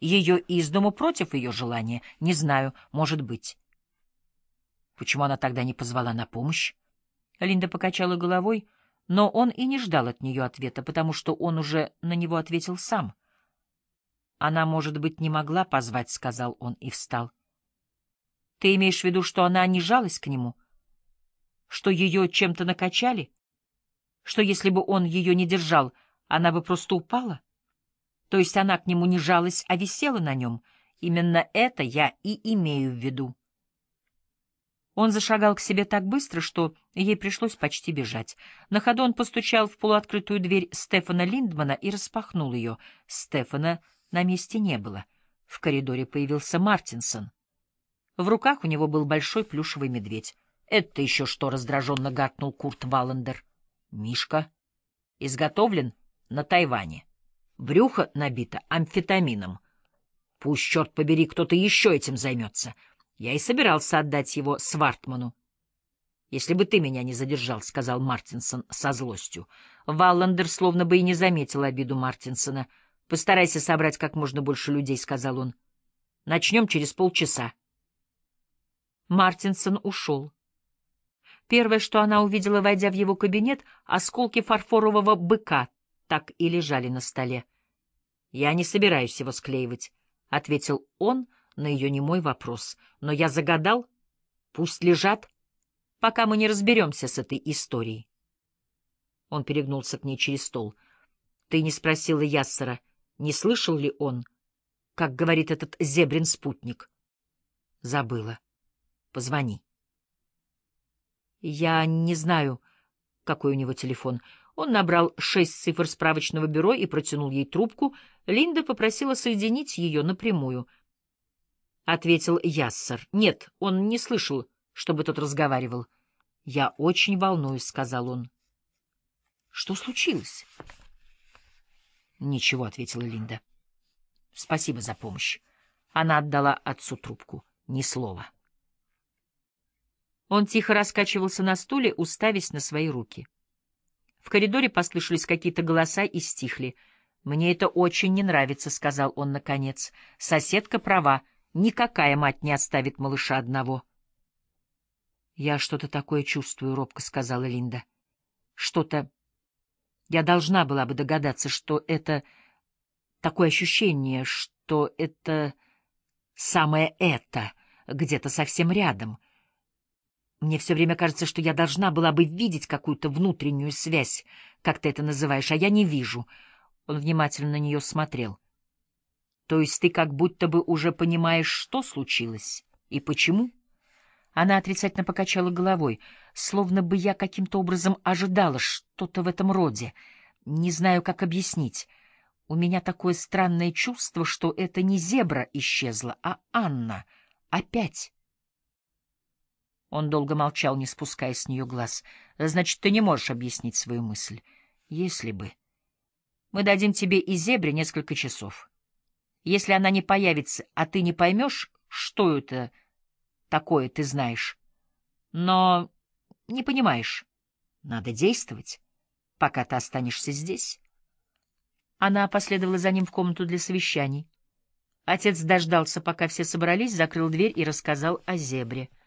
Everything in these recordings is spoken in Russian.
ее из дому против ее желания? Не знаю, может быть. Почему она тогда не позвала на помощь? Линда покачала головой, но он и не ждал от нее ответа, потому что он уже на него ответил сам. Она, может быть, не могла позвать, — сказал он и встал. Ты имеешь в виду, что она не жалась к нему? Что ее чем-то накачали? Что если бы он ее не держал, она бы просто упала? — то есть она к нему не жалась, а висела на нем. Именно это я и имею в виду. Он зашагал к себе так быстро, что ей пришлось почти бежать. На ходу он постучал в полуоткрытую дверь Стефана Линдмана и распахнул ее. Стефана на месте не было. В коридоре появился Мартинсон. В руках у него был большой плюшевый медведь. «Это еще что?» — раздраженно гаркнул Курт Валлендер. «Мишка. Изготовлен на Тайване» брюхо набито амфетамином. Пусть, черт побери, кто-то еще этим займется. Я и собирался отдать его Свартману. — Если бы ты меня не задержал, — сказал Мартинсон со злостью. Валландер словно бы и не заметил обиду Мартинсона. — Постарайся собрать как можно больше людей, — сказал он. — Начнем через полчаса. Мартинсон ушел. Первое, что она увидела, войдя в его кабинет, — осколки фарфорового быка, так и лежали на столе. — Я не собираюсь его склеивать, — ответил он на ее немой вопрос. — Но я загадал. Пусть лежат, пока мы не разберемся с этой историей. Он перегнулся к ней через стол. — Ты не спросила Яссера, не слышал ли он, как говорит этот зебрин спутник? — Забыла. — Позвони. — Я не знаю, какой у него телефон, — он набрал шесть цифр справочного бюро и протянул ей трубку. Линда попросила соединить ее напрямую. Ответил Яссер. Нет, он не слышал, чтобы тот разговаривал. «Я очень волнуюсь», — сказал он. «Что случилось?» «Ничего», — ответила Линда. «Спасибо за помощь». Она отдала отцу трубку. Ни слова. Он тихо раскачивался на стуле, уставясь на свои руки. В коридоре послышались какие-то голоса и стихли. «Мне это очень не нравится», — сказал он наконец. «Соседка права. Никакая мать не оставит малыша одного». «Я что-то такое чувствую», — робко сказала Линда. «Что-то... Я должна была бы догадаться, что это... Такое ощущение, что это... Самое это где-то совсем рядом». Мне все время кажется, что я должна была бы видеть какую-то внутреннюю связь, как ты это называешь, а я не вижу. Он внимательно на нее смотрел. То есть ты как будто бы уже понимаешь, что случилось и почему? Она отрицательно покачала головой, словно бы я каким-то образом ожидала что-то в этом роде. Не знаю, как объяснить. У меня такое странное чувство, что это не зебра исчезла, а Анна. Опять. Он долго молчал, не спуская с нее глаз. «Значит, ты не можешь объяснить свою мысль. Если бы. Мы дадим тебе и зебре несколько часов. Если она не появится, а ты не поймешь, что это такое ты знаешь, но не понимаешь, надо действовать, пока ты останешься здесь». Она последовала за ним в комнату для совещаний. Отец дождался, пока все собрались, закрыл дверь и рассказал о зебре —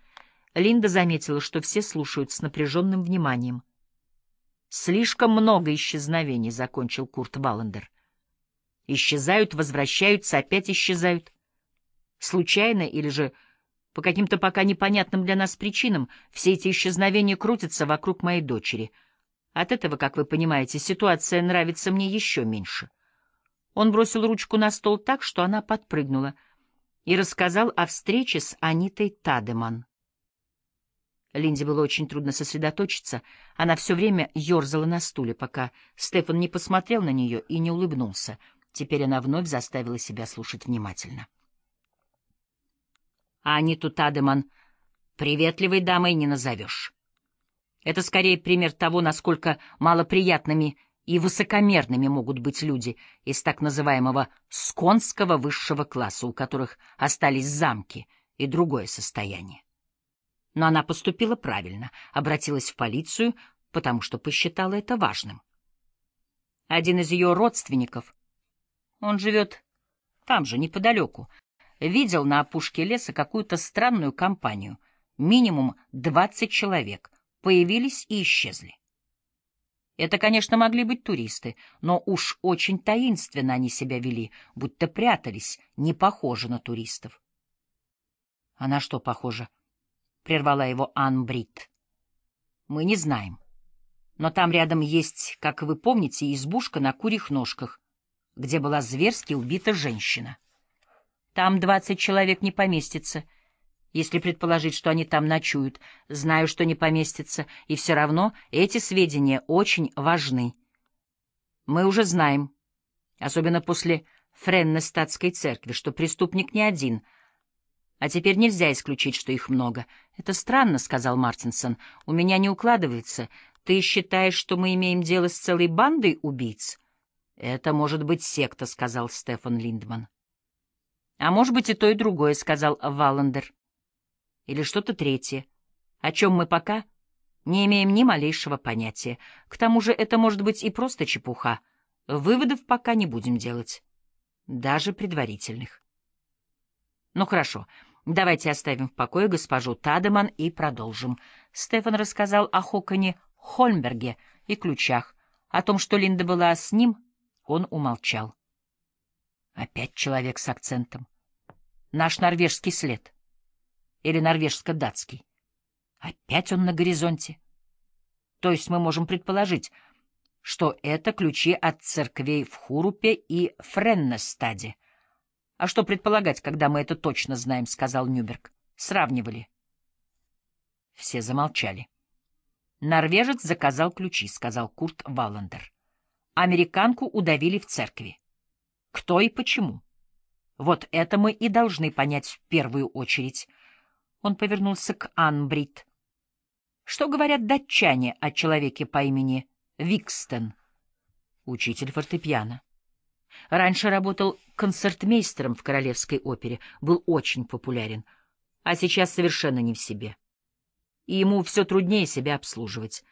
Линда заметила, что все слушают с напряженным вниманием. «Слишком много исчезновений», — закончил Курт Валлендер. «Исчезают, возвращаются, опять исчезают. Случайно или же по каким-то пока непонятным для нас причинам все эти исчезновения крутятся вокруг моей дочери. От этого, как вы понимаете, ситуация нравится мне еще меньше». Он бросил ручку на стол так, что она подпрыгнула, и рассказал о встрече с Анитой Тадеман. Линде было очень трудно сосредоточиться. Она все время ерзала на стуле, пока Стефан не посмотрел на нее и не улыбнулся. Теперь она вновь заставила себя слушать внимательно. А тут Адеман, приветливой дамой не назовешь. Это скорее пример того, насколько малоприятными и высокомерными могут быть люди из так называемого сконского высшего класса, у которых остались замки и другое состояние. Но она поступила правильно, обратилась в полицию, потому что посчитала это важным. Один из ее родственников, он живет там же, неподалеку, видел на опушке леса какую-то странную компанию, минимум двадцать человек, появились и исчезли. Это, конечно, могли быть туристы, но уж очень таинственно они себя вели, будто прятались, не похожи на туристов. Она что, похожа — прервала его Анбрид. «Мы не знаем. Но там рядом есть, как вы помните, избушка на курьих ножках, где была зверски убита женщина. Там двадцать человек не поместится, если предположить, что они там ночуют. Знаю, что не поместится, и все равно эти сведения очень важны. Мы уже знаем, особенно после Френнестатской церкви, что преступник не один — а теперь нельзя исключить, что их много. Это странно, — сказал Мартинсон. У меня не укладывается. Ты считаешь, что мы имеем дело с целой бандой убийц? Это может быть секта, — сказал Стефан Линдман. А может быть и то, и другое, — сказал Валлендер. Или что-то третье. О чем мы пока не имеем ни малейшего понятия. К тому же это может быть и просто чепуха. Выводов пока не будем делать. Даже предварительных. Ну хорошо. Давайте оставим в покое госпожу Тадеман и продолжим. Стефан рассказал о Хоконе Хольмберге и ключах. О том, что Линда была с ним, он умолчал. Опять человек с акцентом. Наш норвежский след. Или норвежско-датский. Опять он на горизонте. То есть мы можем предположить, что это ключи от церквей в Хурупе и Френнестаде. «А что предполагать, когда мы это точно знаем?» — сказал Нюберг. «Сравнивали». Все замолчали. «Норвежец заказал ключи», — сказал Курт Валлендер. «Американку удавили в церкви». «Кто и почему?» «Вот это мы и должны понять в первую очередь». Он повернулся к Анбрид. «Что говорят датчане о человеке по имени Викстен?» «Учитель фортепиано». Раньше работал концертмейстером в Королевской опере, был очень популярен, а сейчас совершенно не в себе. И ему все труднее себя обслуживать.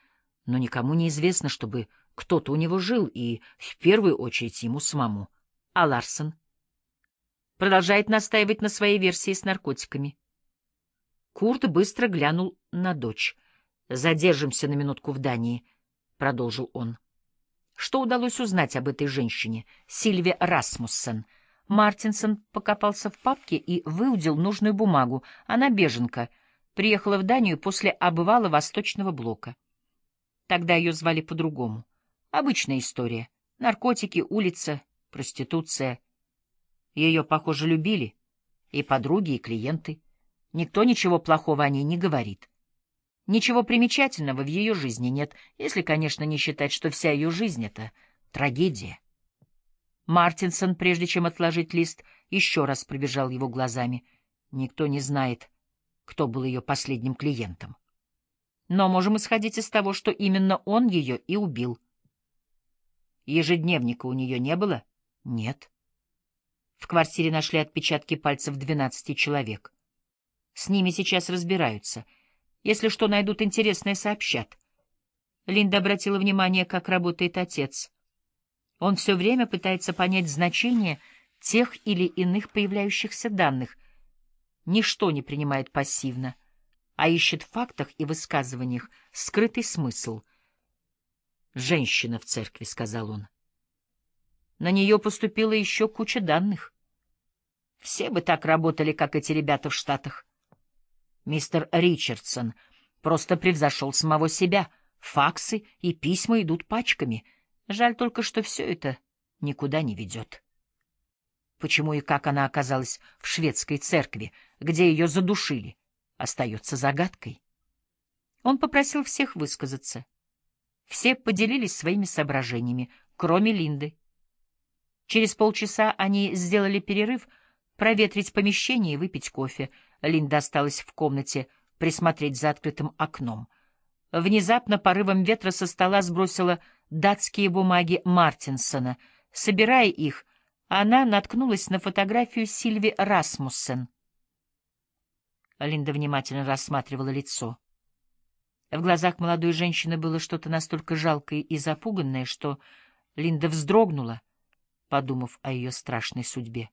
Но никому не известно, чтобы кто-то у него жил, и в первую очередь ему самому. А Ларсон продолжает настаивать на своей версии с наркотиками. Курт быстро глянул на дочь. «Задержимся на минутку в Дании», — продолжил он. Что удалось узнать об этой женщине, Сильве Расмуссен? Мартинсон покопался в папке и выудил нужную бумагу. Она беженка. Приехала в Данию после обывала Восточного блока. Тогда ее звали по-другому. Обычная история. Наркотики, улица, проституция. Ее, похоже, любили. И подруги, и клиенты. Никто ничего плохого о ней не говорит. Ничего примечательного в ее жизни нет, если, конечно, не считать, что вся ее жизнь — это трагедия. Мартинсон, прежде чем отложить лист, еще раз пробежал его глазами. Никто не знает, кто был ее последним клиентом. Но можем исходить из того, что именно он ее и убил. Ежедневника у нее не было? Нет. В квартире нашли отпечатки пальцев 12 человек. С ними сейчас разбираются — если что найдут интересное, сообщат. Линда обратила внимание, как работает отец. Он все время пытается понять значение тех или иных появляющихся данных. Ничто не принимает пассивно, а ищет в фактах и высказываниях скрытый смысл. «Женщина в церкви», — сказал он. На нее поступила еще куча данных. Все бы так работали, как эти ребята в Штатах. Мистер Ричардсон просто превзошел самого себя. Факсы и письма идут пачками. Жаль только, что все это никуда не ведет. Почему и как она оказалась в шведской церкви, где ее задушили, остается загадкой. Он попросил всех высказаться. Все поделились своими соображениями, кроме Линды. Через полчаса они сделали перерыв, проветрить помещение и выпить кофе — Линда осталась в комнате присмотреть за открытым окном. Внезапно порывом ветра со стола сбросила датские бумаги Мартинсона. Собирая их, она наткнулась на фотографию Сильви Расмуссен. Линда внимательно рассматривала лицо. В глазах молодой женщины было что-то настолько жалкое и запуганное, что Линда вздрогнула, подумав о ее страшной судьбе.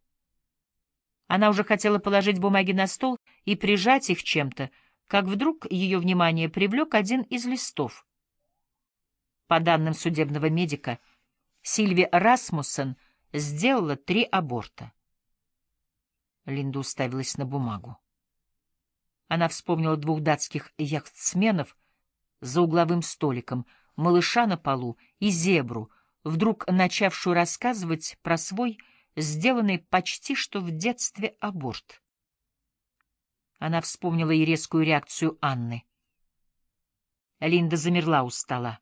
Она уже хотела положить бумаги на стол и прижать их чем-то, как вдруг ее внимание привлек один из листов. По данным судебного медика, Сильви Расмуссен сделала три аборта. Линда уставилась на бумагу. Она вспомнила двух датских яхтсменов за угловым столиком, малыша на полу и зебру, вдруг начавшую рассказывать про свой сделанный почти что в детстве аборт. Она вспомнила и резкую реакцию Анны. Линда замерла у стола,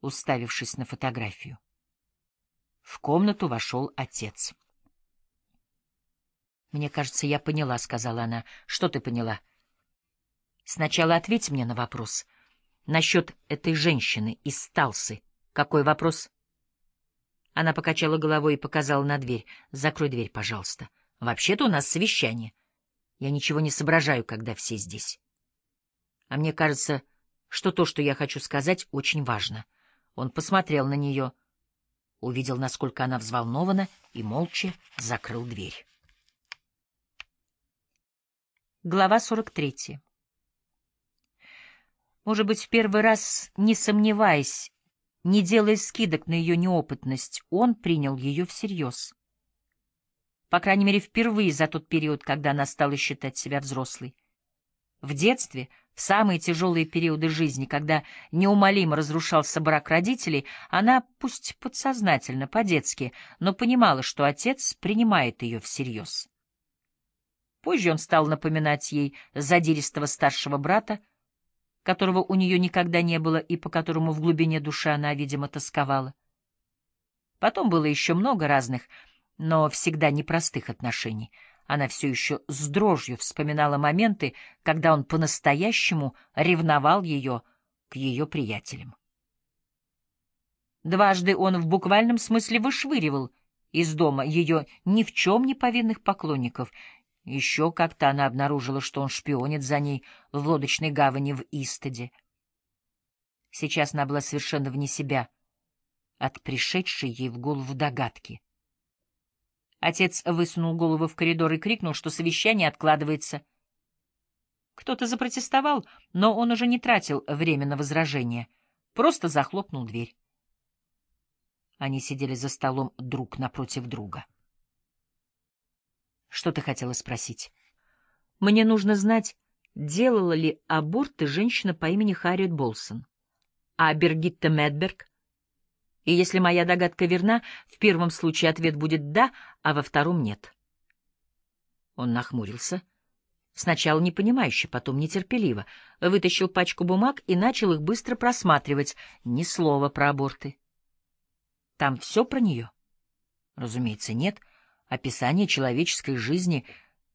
уставившись на фотографию. В комнату вошел отец. «Мне кажется, я поняла», — сказала она. «Что ты поняла?» «Сначала ответь мне на вопрос. Насчет этой женщины из Талсы. Какой вопрос?» Она покачала головой и показала на дверь. «Закрой дверь, пожалуйста. Вообще-то у нас совещание. Я ничего не соображаю, когда все здесь. А мне кажется, что то, что я хочу сказать, очень важно». Он посмотрел на нее, увидел, насколько она взволнована, и молча закрыл дверь. Глава 43. Может быть, в первый раз, не сомневаясь, не делая скидок на ее неопытность, он принял ее всерьез. По крайней мере, впервые за тот период, когда она стала считать себя взрослой. В детстве, в самые тяжелые периоды жизни, когда неумолимо разрушался брак родителей, она, пусть подсознательно, по-детски, но понимала, что отец принимает ее всерьез. Позже он стал напоминать ей задиристого старшего брата, которого у нее никогда не было и по которому в глубине души она, видимо, тосковала. Потом было еще много разных, но всегда непростых отношений. Она все еще с дрожью вспоминала моменты, когда он по-настоящему ревновал ее к ее приятелям. Дважды он в буквальном смысле вышвыривал из дома ее ни в чем не повинных поклонников, еще как-то она обнаружила, что он шпионит за ней в лодочной гавани в Истаде. Сейчас она была совершенно вне себя от пришедшей ей в голову догадки. Отец высунул голову в коридор и крикнул, что совещание откладывается. Кто-то запротестовал, но он уже не тратил время на возражение, просто захлопнул дверь. Они сидели за столом друг напротив друга. Что ты хотела спросить? Мне нужно знать, делала ли аборты женщина по имени Харриет Болсон. А Бергитта Медберг? И если моя догадка верна, в первом случае ответ будет «да», а во втором «нет». Он нахмурился. Сначала непонимающе, потом нетерпеливо. Вытащил пачку бумаг и начал их быстро просматривать. Ни слова про аборты. Там все про нее? Разумеется, нет. — описание человеческой жизни,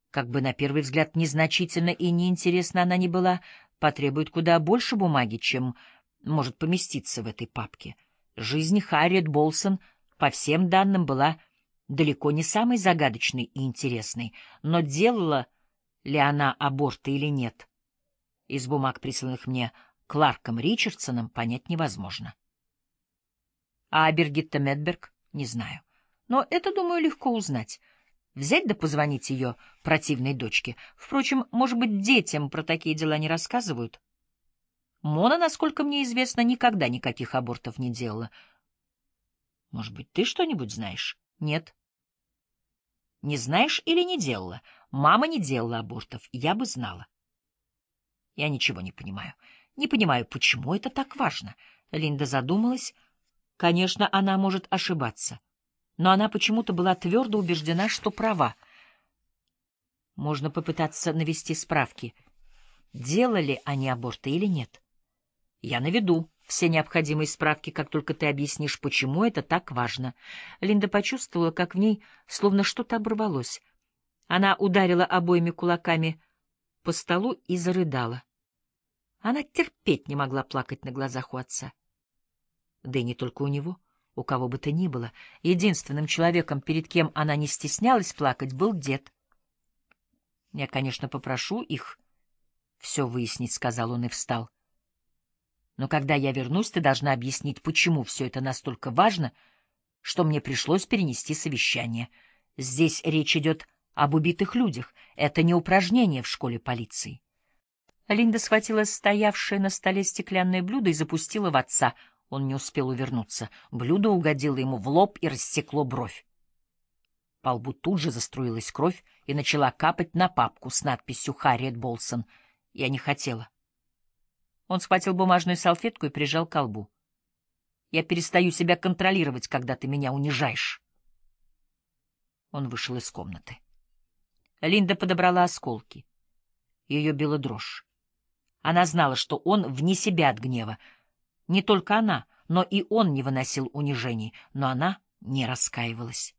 как бы на первый взгляд незначительно и неинтересна она ни была, потребует куда больше бумаги, чем может поместиться в этой папке. Жизнь Харриет Болсон, по всем данным, была далеко не самой загадочной и интересной, но делала ли она аборты или нет, из бумаг, присланных мне Кларком Ричардсоном, понять невозможно. А Бергитта Медберг — не знаю. Но это, думаю, легко узнать. Взять да позвонить ее противной дочке. Впрочем, может быть, детям про такие дела не рассказывают. Мона, насколько мне известно, никогда никаких абортов не делала. Может быть, ты что-нибудь знаешь? Нет. Не знаешь или не делала? Мама не делала абортов, я бы знала. Я ничего не понимаю. Не понимаю, почему это так важно. Линда задумалась. Конечно, она может ошибаться но она почему-то была твердо убеждена, что права. Можно попытаться навести справки, делали они аборты или нет. Я наведу все необходимые справки, как только ты объяснишь, почему это так важно. Линда почувствовала, как в ней словно что-то оборвалось. Она ударила обоими кулаками по столу и зарыдала. Она терпеть не могла плакать на глазах у отца. Да и не только у него. — у кого бы то ни было. Единственным человеком, перед кем она не стеснялась плакать, был дед. — Я, конечно, попрошу их все выяснить, — сказал он и встал. — Но когда я вернусь, ты должна объяснить, почему все это настолько важно, что мне пришлось перенести совещание. Здесь речь идет об убитых людях. Это не упражнение в школе полиции. Линда схватила стоявшее на столе стеклянное блюдо и запустила в отца — он не успел увернуться. Блюдо угодило ему в лоб и рассекло бровь. По лбу тут же заструилась кровь и начала капать на папку с надписью «Харриет Болсон». Я не хотела. Он схватил бумажную салфетку и прижал к лбу. «Я перестаю себя контролировать, когда ты меня унижаешь». Он вышел из комнаты. Линда подобрала осколки. Ее била дрожь. Она знала, что он вне себя от гнева, не только она, но и он не выносил унижений, но она не раскаивалась.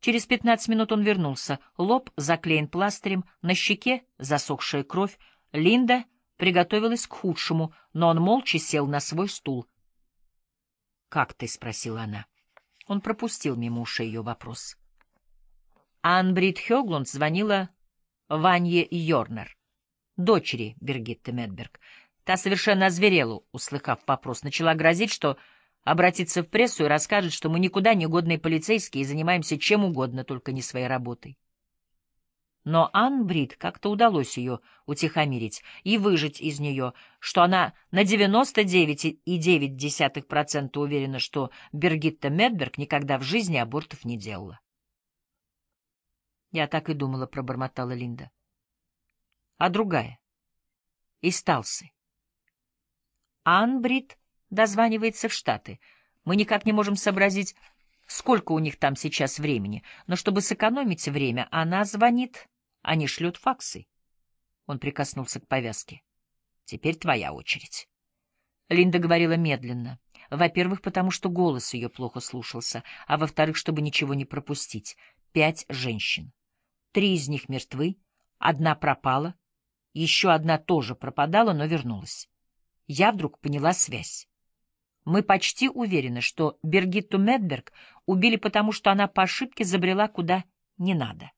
Через пятнадцать минут он вернулся. Лоб заклеен пластырем, на щеке засохшая кровь. Линда приготовилась к худшему, но он молча сел на свой стул. «Как ты?» — спросила она. Он пропустил мимо ушей ее вопрос. Анбрид Хёглунд звонила Ванье Йорнер, дочери Бергитты Медберг. Та совершенно озверела, услыхав вопрос, начала грозить, что обратится в прессу и расскажет, что мы никуда не годные полицейские и занимаемся чем угодно, только не своей работой. Но Ан Брид как-то удалось ее утихомирить и выжить из нее, что она на 99,9% уверена, что Бергитта Медберг никогда в жизни абортов не делала. «Я так и думала», — пробормотала Линда. «А другая?» «Из Талсы. Анбрид дозванивается в Штаты. Мы никак не можем сообразить, сколько у них там сейчас времени, но чтобы сэкономить время, она звонит, они шлют факсы. Он прикоснулся к повязке. Теперь твоя очередь. Линда говорила медленно. Во-первых, потому что голос ее плохо слушался, а во-вторых, чтобы ничего не пропустить. Пять женщин. Три из них мертвы, одна пропала, еще одна тоже пропадала, но вернулась я вдруг поняла связь. Мы почти уверены, что Бергитту Медберг убили потому, что она по ошибке забрела куда не надо.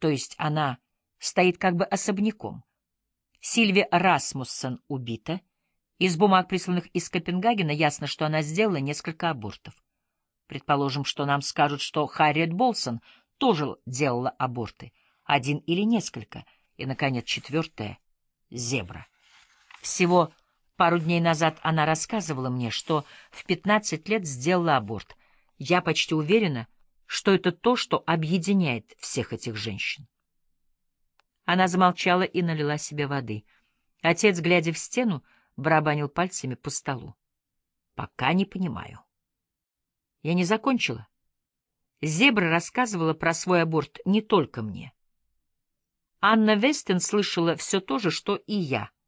То есть она стоит как бы особняком. Сильви Расмуссен убита. Из бумаг, присланных из Копенгагена, ясно, что она сделала несколько абортов. Предположим, что нам скажут, что Харриет Болсон тоже делала аборты. Один или несколько. И, наконец, четвертое — зебра. Всего Пару дней назад она рассказывала мне, что в 15 лет сделала аборт. Я почти уверена, что это то, что объединяет всех этих женщин. Она замолчала и налила себе воды. Отец, глядя в стену, барабанил пальцами по столу. «Пока не понимаю». «Я не закончила». Зебра рассказывала про свой аборт не только мне. Анна Вестен слышала все то же, что и я —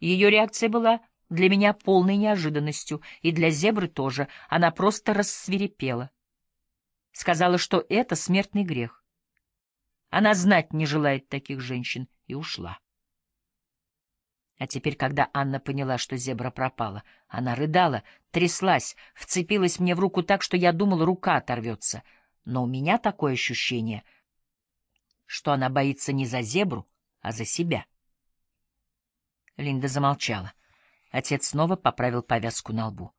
ее реакция была для меня полной неожиданностью, и для зебры тоже. Она просто рассверепела. Сказала, что это смертный грех. Она знать не желает таких женщин, и ушла. А теперь, когда Анна поняла, что зебра пропала, она рыдала, тряслась, вцепилась мне в руку так, что я думал, рука оторвется. Но у меня такое ощущение, что она боится не за зебру, а за себя. Линда замолчала. Отец снова поправил повязку на лбу.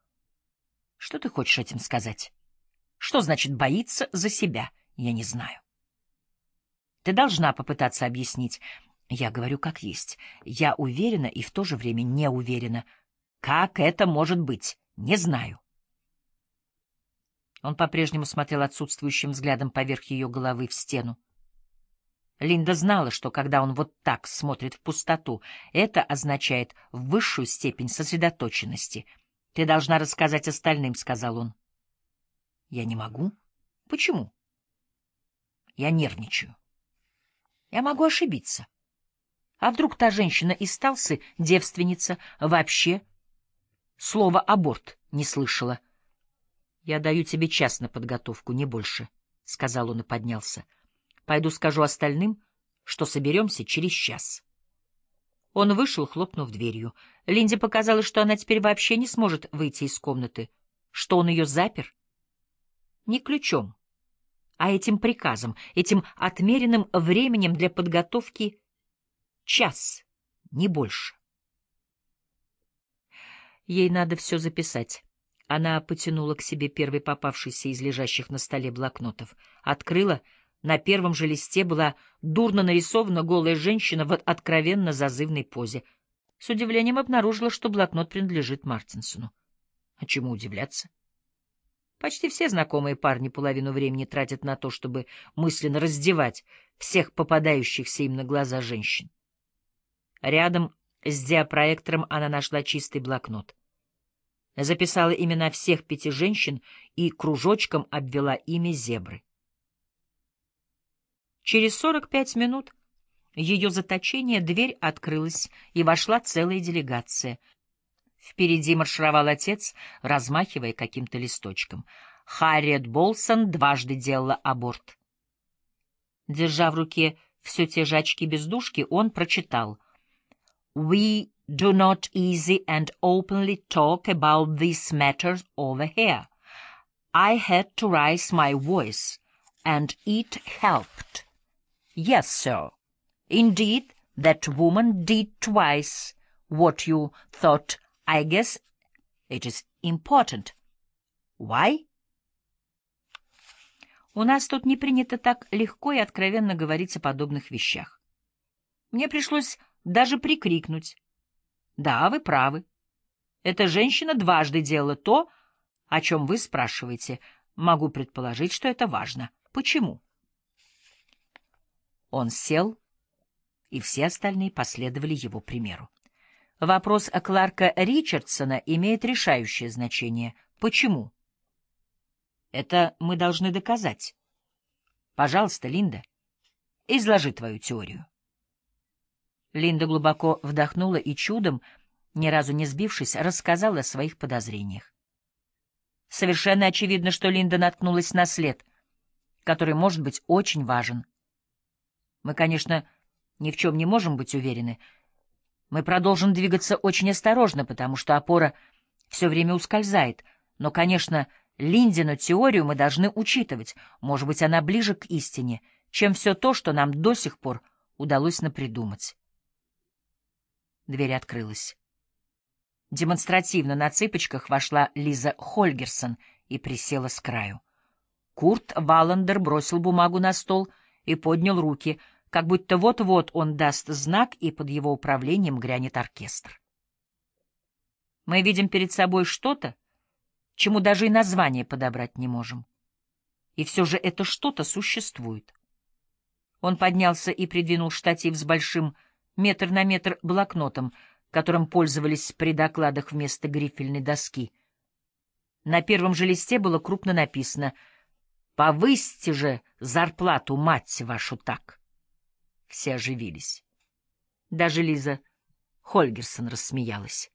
Что ты хочешь этим сказать? Что значит боится за себя? Я не знаю. Ты должна попытаться объяснить. Я говорю как есть. Я уверена и в то же время не уверена. Как это может быть? Не знаю. Он по-прежнему смотрел отсутствующим взглядом поверх ее головы в стену. Линда знала, что когда он вот так смотрит в пустоту, это означает высшую степень сосредоточенности. «Ты должна рассказать остальным», — сказал он. «Я не могу». «Почему?» «Я нервничаю». «Я могу ошибиться». А вдруг та женщина из Талсы, девственница, вообще Слово «аборт» не слышала? — Я даю тебе час на подготовку, не больше, — сказал он и поднялся. — Пойду скажу остальным, что соберемся через час. Он вышел, хлопнув дверью. Линде показалось, что она теперь вообще не сможет выйти из комнаты, что он ее запер. Не ключом, а этим приказом, этим отмеренным временем для подготовки час, не больше. Ей надо все записать. Она потянула к себе первый попавшийся из лежащих на столе блокнотов, открыла — на первом же листе была дурно нарисована голая женщина в откровенно зазывной позе. С удивлением обнаружила, что блокнот принадлежит Мартинсону. А чему удивляться? Почти все знакомые парни половину времени тратят на то, чтобы мысленно раздевать всех попадающихся им на глаза женщин. Рядом с диапроектором она нашла чистый блокнот. Записала имена всех пяти женщин и кружочком обвела имя зебры. Через 45 минут ее заточение, дверь открылась, и вошла целая делегация. Впереди маршировал отец, размахивая каким-то листочком. Харриет Болсон дважды делала аборт. Держа в руке все те же очки-бездушки, он прочитал «We do not easy and openly talk about this matter over here. I had to raise my voice, and it helped». Yes, sir. Indeed, that woman did twice what you thought. I guess it is important. Why? У нас тут не принято так легко и откровенно говорить о подобных вещах. Мне пришлось даже прикрикнуть. Да, вы правы. Эта женщина дважды делала то, о чем вы спрашиваете. Могу предположить, что это важно. Почему? Он сел, и все остальные последовали его примеру. Вопрос о Кларка Ричардсона имеет решающее значение. Почему? Это мы должны доказать. Пожалуйста, Линда, изложи твою теорию. Линда глубоко вдохнула и чудом, ни разу не сбившись, рассказала о своих подозрениях. Совершенно очевидно, что Линда наткнулась на след, который может быть очень важен — мы, конечно, ни в чем не можем быть уверены. Мы продолжим двигаться очень осторожно, потому что опора все время ускользает. Но, конечно, Линдину теорию мы должны учитывать. Может быть, она ближе к истине, чем все то, что нам до сих пор удалось напридумать. Дверь открылась. Демонстративно на цыпочках вошла Лиза Хольгерсон и присела с краю. Курт Валандер бросил бумагу на стол — и поднял руки, как будто вот-вот он даст знак, и под его управлением грянет оркестр. Мы видим перед собой что-то, чему даже и название подобрать не можем. И все же это что-то существует. Он поднялся и придвинул штатив с большим метр на метр блокнотом, которым пользовались при докладах вместо грифельной доски. На первом же листе было крупно написано — Повысьте же зарплату, мать вашу, так. Все оживились. Даже Лиза Хольгерсон рассмеялась.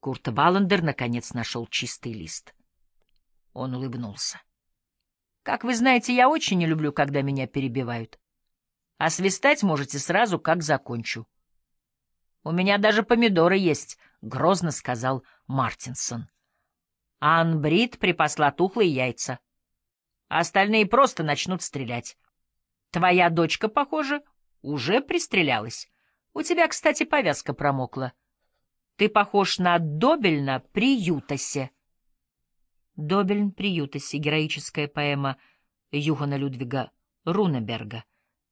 Курт Баландер наконец нашел чистый лист. Он улыбнулся. «Как вы знаете, я очень не люблю, когда меня перебивают. А свистать можете сразу, как закончу». «У меня даже помидоры есть», — грозно сказал Мартинсон. А Анбрид припасла тухлые яйца а остальные просто начнут стрелять. Твоя дочка, похоже, уже пристрелялась. У тебя, кстати, повязка промокла. Ты похож на Добельна Приютосе. Ютасе. Добельн при Героическая поэма Юхана Людвига Рунеберга.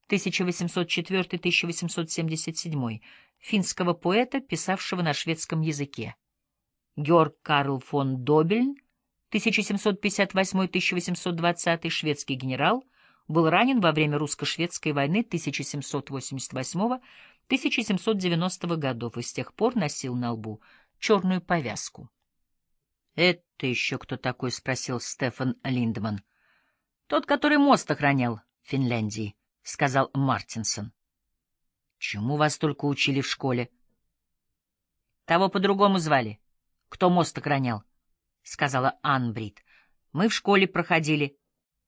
1804-1877. Финского поэта, писавшего на шведском языке. Георг Карл фон Добельн — 1758-1820 шведский генерал, был ранен во время русско-шведской войны 1788-1790 годов и с тех пор носил на лбу черную повязку. «Это еще кто такой?» — спросил Стефан Линдман. «Тот, который мост охранял в Финляндии», — сказал Мартинсон. «Чему вас только учили в школе?» «Того по-другому звали. Кто мост охранял?» — сказала Анбрид. «Мы в школе проходили.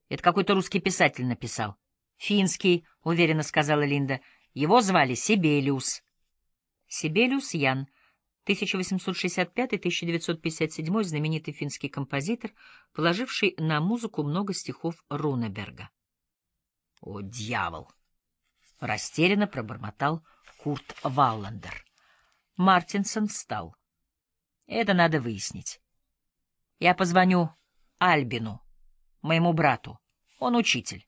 Это какой-то русский писатель написал». «Финский», — уверенно сказала Линда. «Его звали Сибелиус». Сибелиус Ян, 1865-1957, знаменитый финский композитор, положивший на музыку много стихов Рунеберга. «О, дьявол!» — растерянно пробормотал Курт Валлендер. Мартинсон встал. «Это надо выяснить». Я позвоню Альбину, моему брату. Он учитель.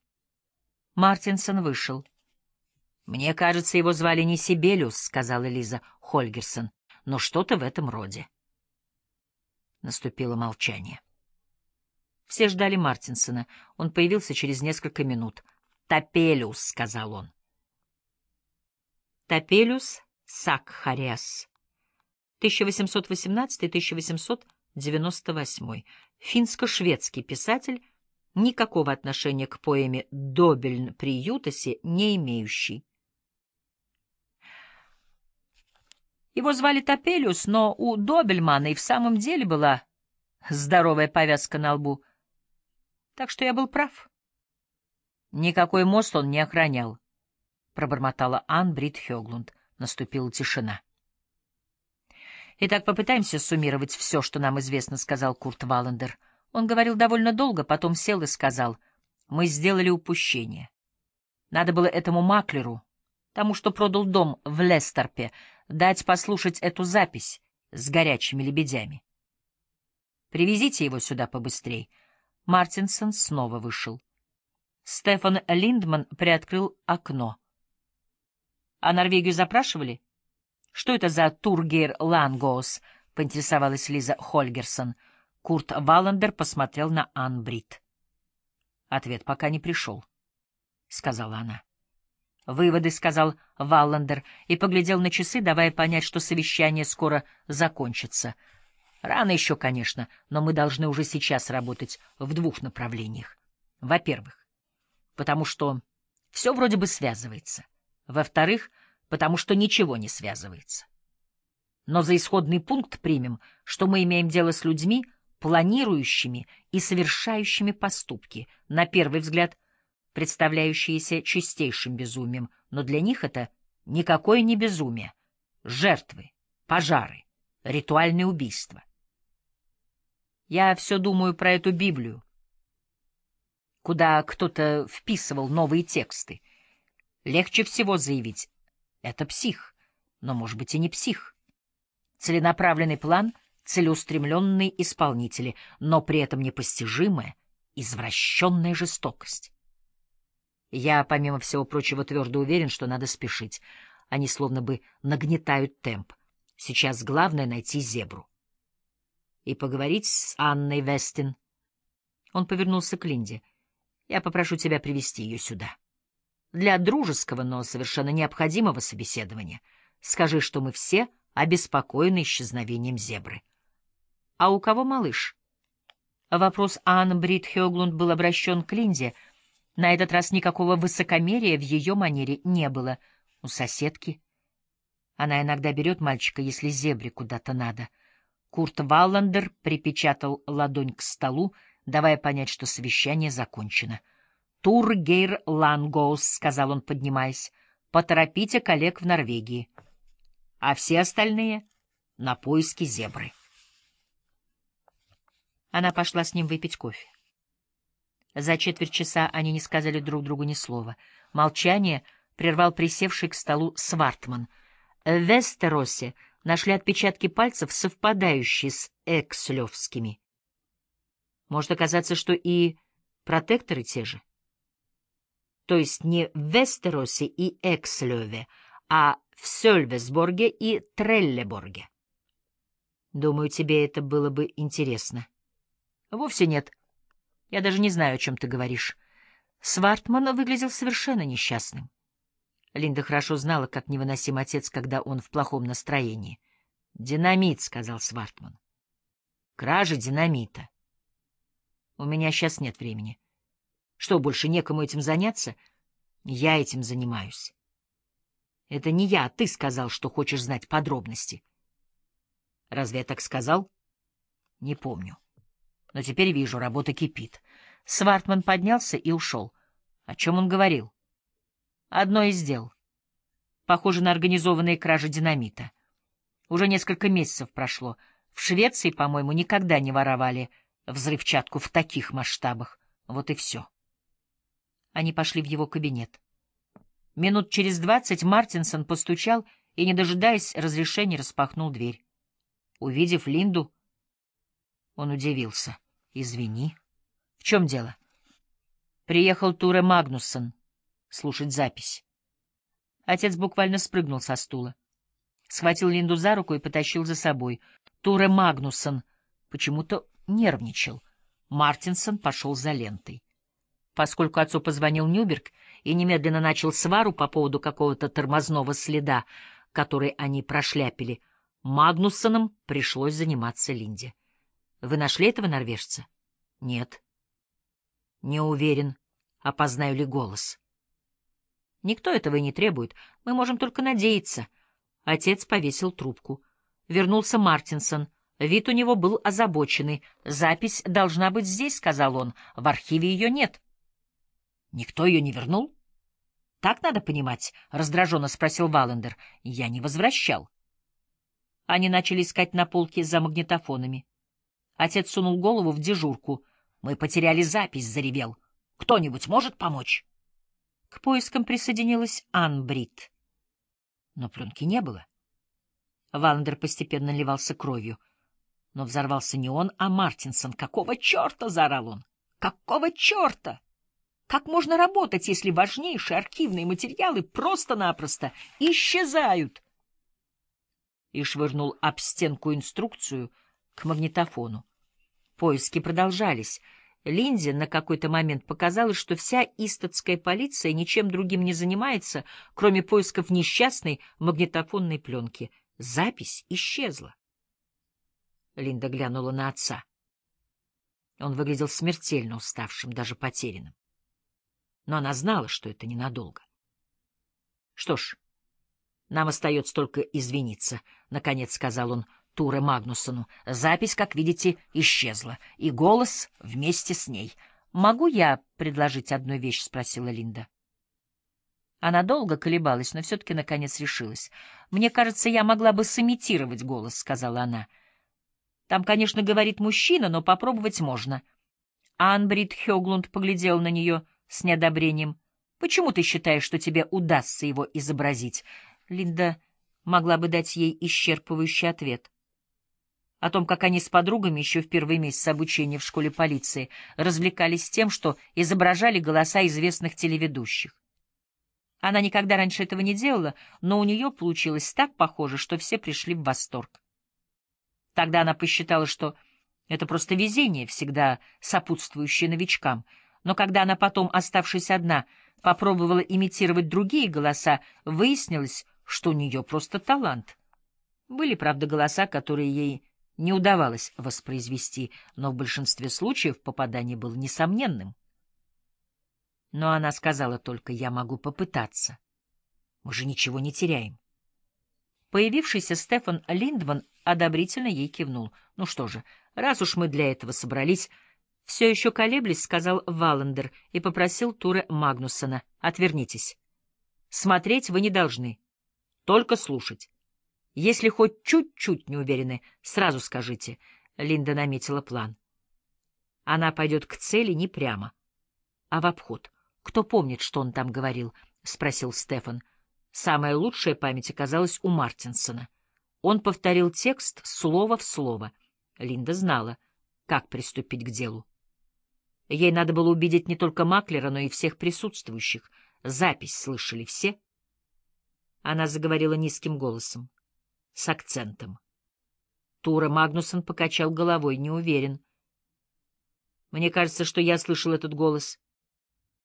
Мартинсон вышел. «Мне кажется, его звали не Сибелиус», — сказала Лиза Хольгерсон, — «но что-то в этом роде». Наступило молчание. Все ждали Мартинсона. Он появился через несколько минут. «Топелиус», — сказал он. Топелиус Сакхаряс, 1818-1898 98. Финско-шведский писатель, никакого отношения к поэме «Добельн при Ютасе» не имеющий. Его звали Топелиус, но у Добельмана и в самом деле была здоровая повязка на лбу. Так что я был прав. Никакой мост он не охранял, — пробормотала Ан Брит Хёглунд. Наступила тишина. «Итак, попытаемся суммировать все, что нам известно», — сказал Курт Валлендер. Он говорил довольно долго, потом сел и сказал, «Мы сделали упущение. Надо было этому маклеру, тому, что продал дом в Лестерпе, дать послушать эту запись с горячими лебедями. Привезите его сюда побыстрей». Мартинсон снова вышел. Стефан Линдман приоткрыл окно. «А Норвегию запрашивали?» Что это за Тургейр Лангоус? — поинтересовалась Лиза Хольгерсон. Курт Валандер посмотрел на Ан Брит. Ответ пока не пришел, — сказала она. «Выводы», — сказал Валландер и поглядел на часы, давая понять, что совещание скоро закончится. «Рано еще, конечно, но мы должны уже сейчас работать в двух направлениях. Во-первых, потому что все вроде бы связывается. Во-вторых, — потому что ничего не связывается. Но за исходный пункт примем, что мы имеем дело с людьми, планирующими и совершающими поступки, на первый взгляд, представляющиеся чистейшим безумием, но для них это никакое не безумие, жертвы, пожары, ритуальные убийства. Я все думаю про эту Библию, куда кто-то вписывал новые тексты. Легче всего заявить это псих, но, может быть, и не псих. Целенаправленный план, целеустремленные исполнители, но при этом непостижимая, извращенная жестокость. Я, помимо всего прочего, твердо уверен, что надо спешить. Они словно бы нагнетают темп. Сейчас главное — найти зебру. И поговорить с Анной Вестин. Он повернулся к Линде. — Я попрошу тебя привести ее сюда. — для дружеского, но совершенно необходимого собеседования. Скажи, что мы все обеспокоены исчезновением зебры. «А у кого малыш?» Вопрос Анн Брит Хёглунд был обращен к Линде. На этот раз никакого высокомерия в ее манере не было. У соседки. Она иногда берет мальчика, если зебре куда-то надо. Курт Валландер припечатал ладонь к столу, давая понять, что совещание закончено. — Тургейр Лангоус, — сказал он, поднимаясь, — поторопите коллег в Норвегии, а все остальные — на поиски зебры. Она пошла с ним выпить кофе. За четверть часа они не сказали друг другу ни слова. Молчание прервал присевший к столу Свартман. В Вестеросе нашли отпечатки пальцев, совпадающие с экслевскими. Может оказаться, что и протекторы те же то есть не в Вестеросе и Экслеве, а в Сёльвесборге и Треллеборге. Думаю, тебе это было бы интересно. Вовсе нет. Я даже не знаю, о чем ты говоришь. Свартман выглядел совершенно несчастным. Линда хорошо знала, как невыносим отец, когда он в плохом настроении. «Динамит», — сказал Свартман. «Кража динамита». «У меня сейчас нет времени. Что, больше некому этим заняться? Я этим занимаюсь. Это не я, а ты сказал, что хочешь знать подробности. Разве я так сказал? Не помню. Но теперь вижу, работа кипит. Свартман поднялся и ушел. О чем он говорил? Одно из дел. Похоже на организованные кражи динамита. Уже несколько месяцев прошло. В Швеции, по-моему, никогда не воровали взрывчатку в таких масштабах. Вот и все. Они пошли в его кабинет. Минут через двадцать Мартинсон постучал и, не дожидаясь разрешения, распахнул дверь. Увидев Линду, он удивился. «Извини. В чем дело?» «Приехал Туре Магнуссон слушать запись». Отец буквально спрыгнул со стула. Схватил Линду за руку и потащил за собой. Туре Магнуссон почему-то нервничал. Мартинсон пошел за лентой. Поскольку отцу позвонил Нюберг и немедленно начал свару по поводу какого-то тормозного следа, который они прошляпили, Магнуссоном пришлось заниматься Линде. «Вы нашли этого норвежца?» «Нет». «Не уверен, опознаю ли голос». «Никто этого и не требует. Мы можем только надеяться». Отец повесил трубку. Вернулся Мартинсон — Вид у него был озабоченный. «Запись должна быть здесь», — сказал он. «В архиве ее нет». Никто ее не вернул? — Так надо понимать, — раздраженно спросил Валендер. Я не возвращал. Они начали искать на полке за магнитофонами. Отец сунул голову в дежурку. «Мы потеряли запись», — заревел. «Кто-нибудь может помочь?» К поискам присоединилась Анбрид. Но пленки не было. Валендер постепенно наливался кровью. Но взорвался не он, а Мартинсон. «Какого черта?» — заорал он. «Какого черта?» Как можно работать, если важнейшие архивные материалы просто-напросто исчезают? И швырнул об стенку инструкцию к магнитофону. Поиски продолжались. Линде на какой-то момент показалось, что вся истатская полиция ничем другим не занимается, кроме поисков несчастной магнитофонной пленки. Запись исчезла. Линда глянула на отца. Он выглядел смертельно уставшим, даже потерянным но она знала, что это ненадолго. Что ж, нам остается только извиниться, — наконец сказал он Туре Магнусону. Запись, как видите, исчезла, и голос вместе с ней. — Могу я предложить одну вещь? — спросила Линда. Она долго колебалась, но все-таки, наконец, решилась. — Мне кажется, я могла бы сымитировать голос, — сказала она. — Там, конечно, говорит мужчина, но попробовать можно. Анбрид Хёглунд поглядел на нее — с неодобрением. «Почему ты считаешь, что тебе удастся его изобразить?» Линда могла бы дать ей исчерпывающий ответ. О том, как они с подругами еще в первый месяц обучения в школе полиции развлекались тем, что изображали голоса известных телеведущих. Она никогда раньше этого не делала, но у нее получилось так похоже, что все пришли в восторг. Тогда она посчитала, что это просто везение, всегда сопутствующее новичкам — но когда она потом, оставшись одна, попробовала имитировать другие голоса, выяснилось, что у нее просто талант. Были, правда, голоса, которые ей не удавалось воспроизвести, но в большинстве случаев попадание было несомненным. Но она сказала только «я могу попытаться». Мы же ничего не теряем. Появившийся Стефан Линдман одобрительно ей кивнул. «Ну что же, раз уж мы для этого собрались...» Все еще колеблись, сказал Валандер и попросил Туре Магнуссона. Отвернитесь. Смотреть вы не должны. Только слушать. Если хоть чуть-чуть не уверены, сразу скажите. Линда наметила план. Она пойдет к цели не прямо, а в обход. Кто помнит, что он там говорил? Спросил Стефан. Самая лучшая память оказалась у Мартинсона. Он повторил текст слово в слово. Линда знала, как приступить к делу. Ей надо было убедить не только Маклера, но и всех присутствующих. Запись слышали все. Она заговорила низким голосом, с акцентом. Тура Магнусон покачал головой, не уверен. «Мне кажется, что я слышал этот голос».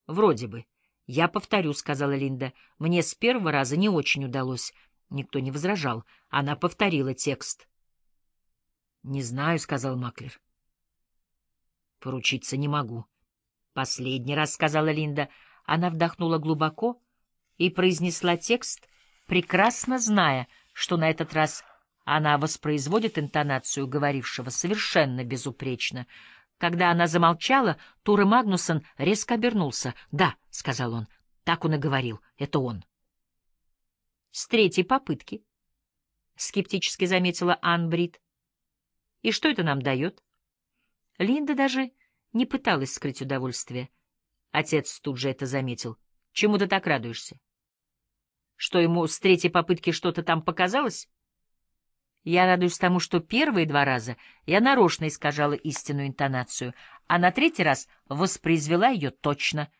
«Вроде бы». «Я повторю», — сказала Линда. «Мне с первого раза не очень удалось». Никто не возражал. Она повторила текст. «Не знаю», — сказал Маклер. Поручиться не могу. Последний раз, — сказала Линда, — она вдохнула глубоко и произнесла текст, прекрасно зная, что на этот раз она воспроизводит интонацию говорившего совершенно безупречно. Когда она замолчала, Туре Магнусон резко обернулся. «Да», — сказал он, — «так он и говорил, это он». «С третьей попытки», — скептически заметила Анн Брит. «И что это нам дает?» Линда даже не пыталась скрыть удовольствие. Отец тут же это заметил. «Чему ты так радуешься?» «Что ему с третьей попытки что-то там показалось?» Я радуюсь тому, что первые два раза я нарочно искажала истинную интонацию, а на третий раз воспроизвела ее точно.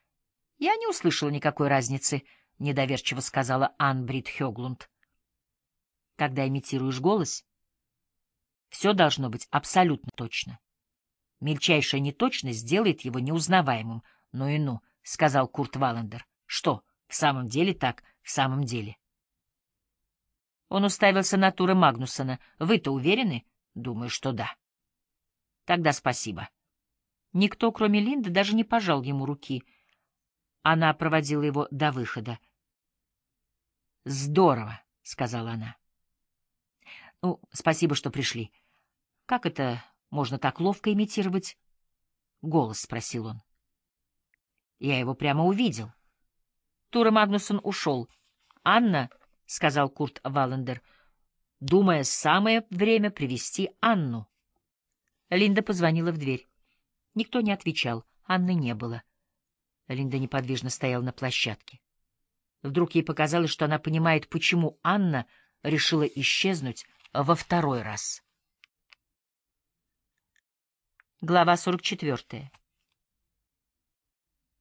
Я не услышала никакой разницы, — недоверчиво сказала Анбрид Хёглунд. Когда имитируешь голос, все должно быть абсолютно точно. Мельчайшая неточность сделает его неузнаваемым. Ну и ну, — сказал Курт Валлендер. — Что, в самом деле так, в самом деле? Он уставился на Тура Магнусона. Вы-то уверены? Думаю, что да. Тогда спасибо. Никто, кроме Линды, даже не пожал ему руки. Она проводила его до выхода. Здорово, сказала она. Ну, спасибо, что пришли. Как это можно так ловко имитировать голос?» — спросил он. Я его прямо увидел. Тура Магнусон ушел. «Анна», — сказал Курт Валлендер, — «думая, самое время привести Анну». Линда позвонила в дверь. Никто не отвечал, Анны не было. Линда неподвижно стояла на площадке. Вдруг ей показалось, что она понимает, почему Анна решила исчезнуть во второй раз. Глава 44.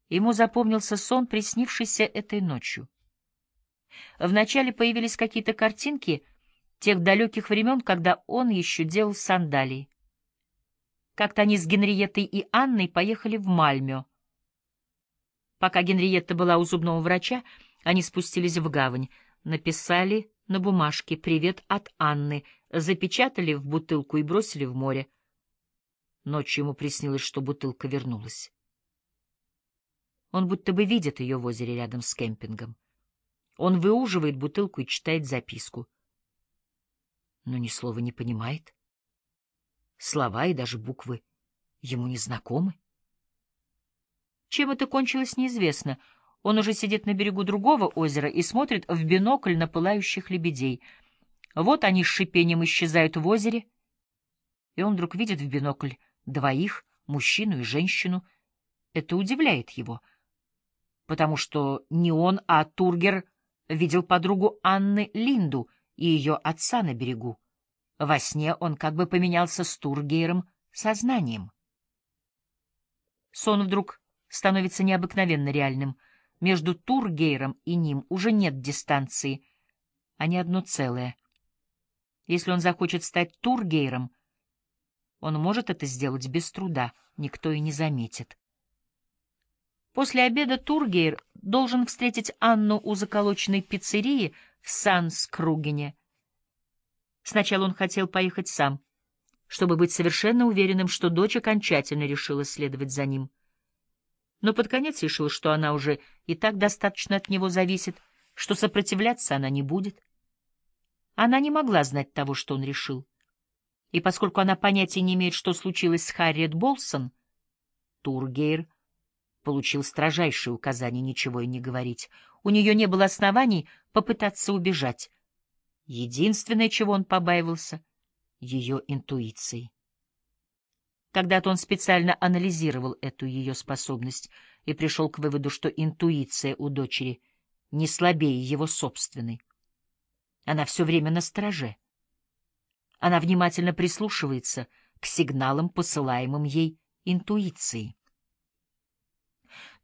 Ему запомнился сон, приснившийся этой ночью. Вначале появились какие-то картинки тех далеких времен, когда он еще делал сандалии. Как-то они с Генриеттой и Анной поехали в Мальмё. Пока Генриетта была у зубного врача, они спустились в гавань, написали на бумажке «Привет от Анны», запечатали в бутылку и бросили в море. Ночью ему приснилось, что бутылка вернулась. Он будто бы видит ее в озере рядом с кемпингом. Он выуживает бутылку и читает записку. Но ни слова не понимает. Слова и даже буквы ему не знакомы. Чем это кончилось, неизвестно. Он уже сидит на берегу другого озера и смотрит в бинокль на пылающих лебедей. Вот они с шипением исчезают в озере, и он вдруг видит в бинокль двоих, мужчину и женщину. Это удивляет его, потому что не он, а Тургер видел подругу Анны Линду и ее отца на берегу. Во сне он как бы поменялся с Тургером сознанием. Сон вдруг становится необыкновенно реальным. Между Тургейром и ним уже нет дистанции, они одно целое. Если он захочет стать Тургейром — он может это сделать без труда, никто и не заметит. После обеда Тургейр должен встретить Анну у заколоченной пиццерии в сан Сначала он хотел поехать сам, чтобы быть совершенно уверенным, что дочь окончательно решила следовать за ним. Но под конец решил, что она уже и так достаточно от него зависит, что сопротивляться она не будет. Она не могла знать того, что он решил и поскольку она понятия не имеет, что случилось с Харриет Болсон, Тургейр получил строжайшее указание ничего и не говорить. У нее не было оснований попытаться убежать. Единственное, чего он побаивался — ее интуиции. Когда-то он специально анализировал эту ее способность и пришел к выводу, что интуиция у дочери не слабее его собственной. Она все время на страже. Она внимательно прислушивается к сигналам, посылаемым ей интуицией.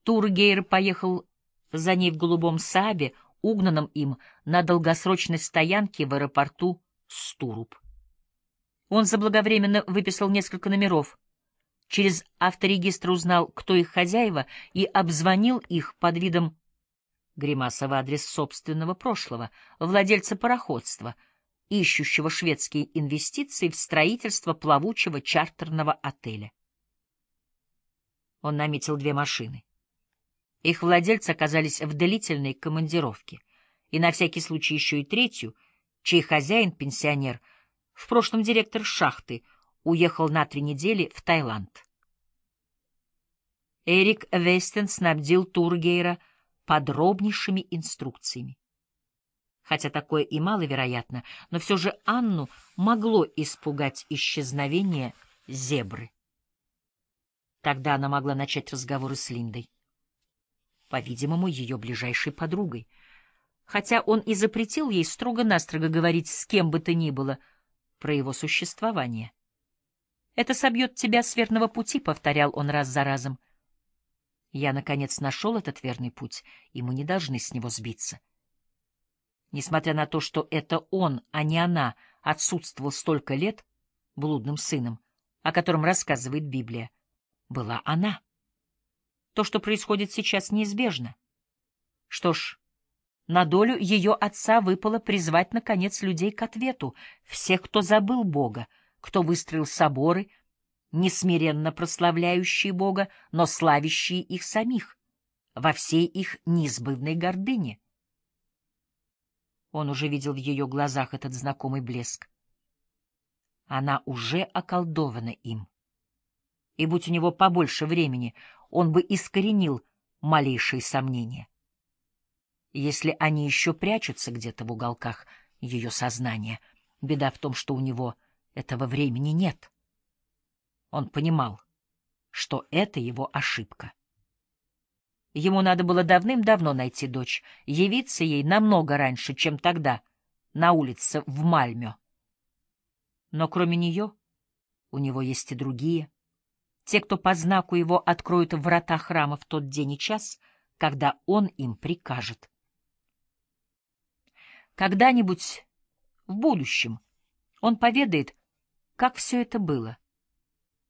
Тургейр поехал за ней в голубом сабе, угнанном им на долгосрочной стоянке в аэропорту Стуруб. Он заблаговременно выписал несколько номеров. Через авторегистр узнал, кто их хозяева, и обзвонил их под видом гримаса в адрес собственного прошлого, владельца пароходства — ищущего шведские инвестиции в строительство плавучего чартерного отеля. Он наметил две машины. Их владельцы оказались в длительной командировке, и на всякий случай еще и третью, чей хозяин, пенсионер, в прошлом директор шахты, уехал на три недели в Таиланд. Эрик Вестен снабдил Тургейра подробнейшими инструкциями хотя такое и маловероятно, но все же Анну могло испугать исчезновение зебры. Тогда она могла начать разговоры с Линдой, по-видимому, ее ближайшей подругой, хотя он и запретил ей строго-настрого говорить с кем бы то ни было про его существование. «Это собьет тебя с верного пути», — повторял он раз за разом. Я, наконец, нашел этот верный путь, и мы не должны с него сбиться. Несмотря на то, что это он, а не она, отсутствовал столько лет, блудным сыном, о котором рассказывает Библия, была она. То, что происходит сейчас, неизбежно. Что ж, на долю ее отца выпало призвать, наконец, людей к ответу, всех, кто забыл Бога, кто выстроил соборы, несмиренно прославляющие Бога, но славящие их самих, во всей их неизбывной гордыне. Он уже видел в ее глазах этот знакомый блеск. Она уже околдована им. И будь у него побольше времени, он бы искоренил малейшие сомнения. Если они еще прячутся где-то в уголках ее сознания, беда в том, что у него этого времени нет. Он понимал, что это его ошибка. Ему надо было давным-давно найти дочь, явиться ей намного раньше, чем тогда, на улице в Мальме. Но кроме нее у него есть и другие. Те, кто по знаку его откроют врата храма в тот день и час, когда он им прикажет. Когда-нибудь в будущем он поведает, как все это было.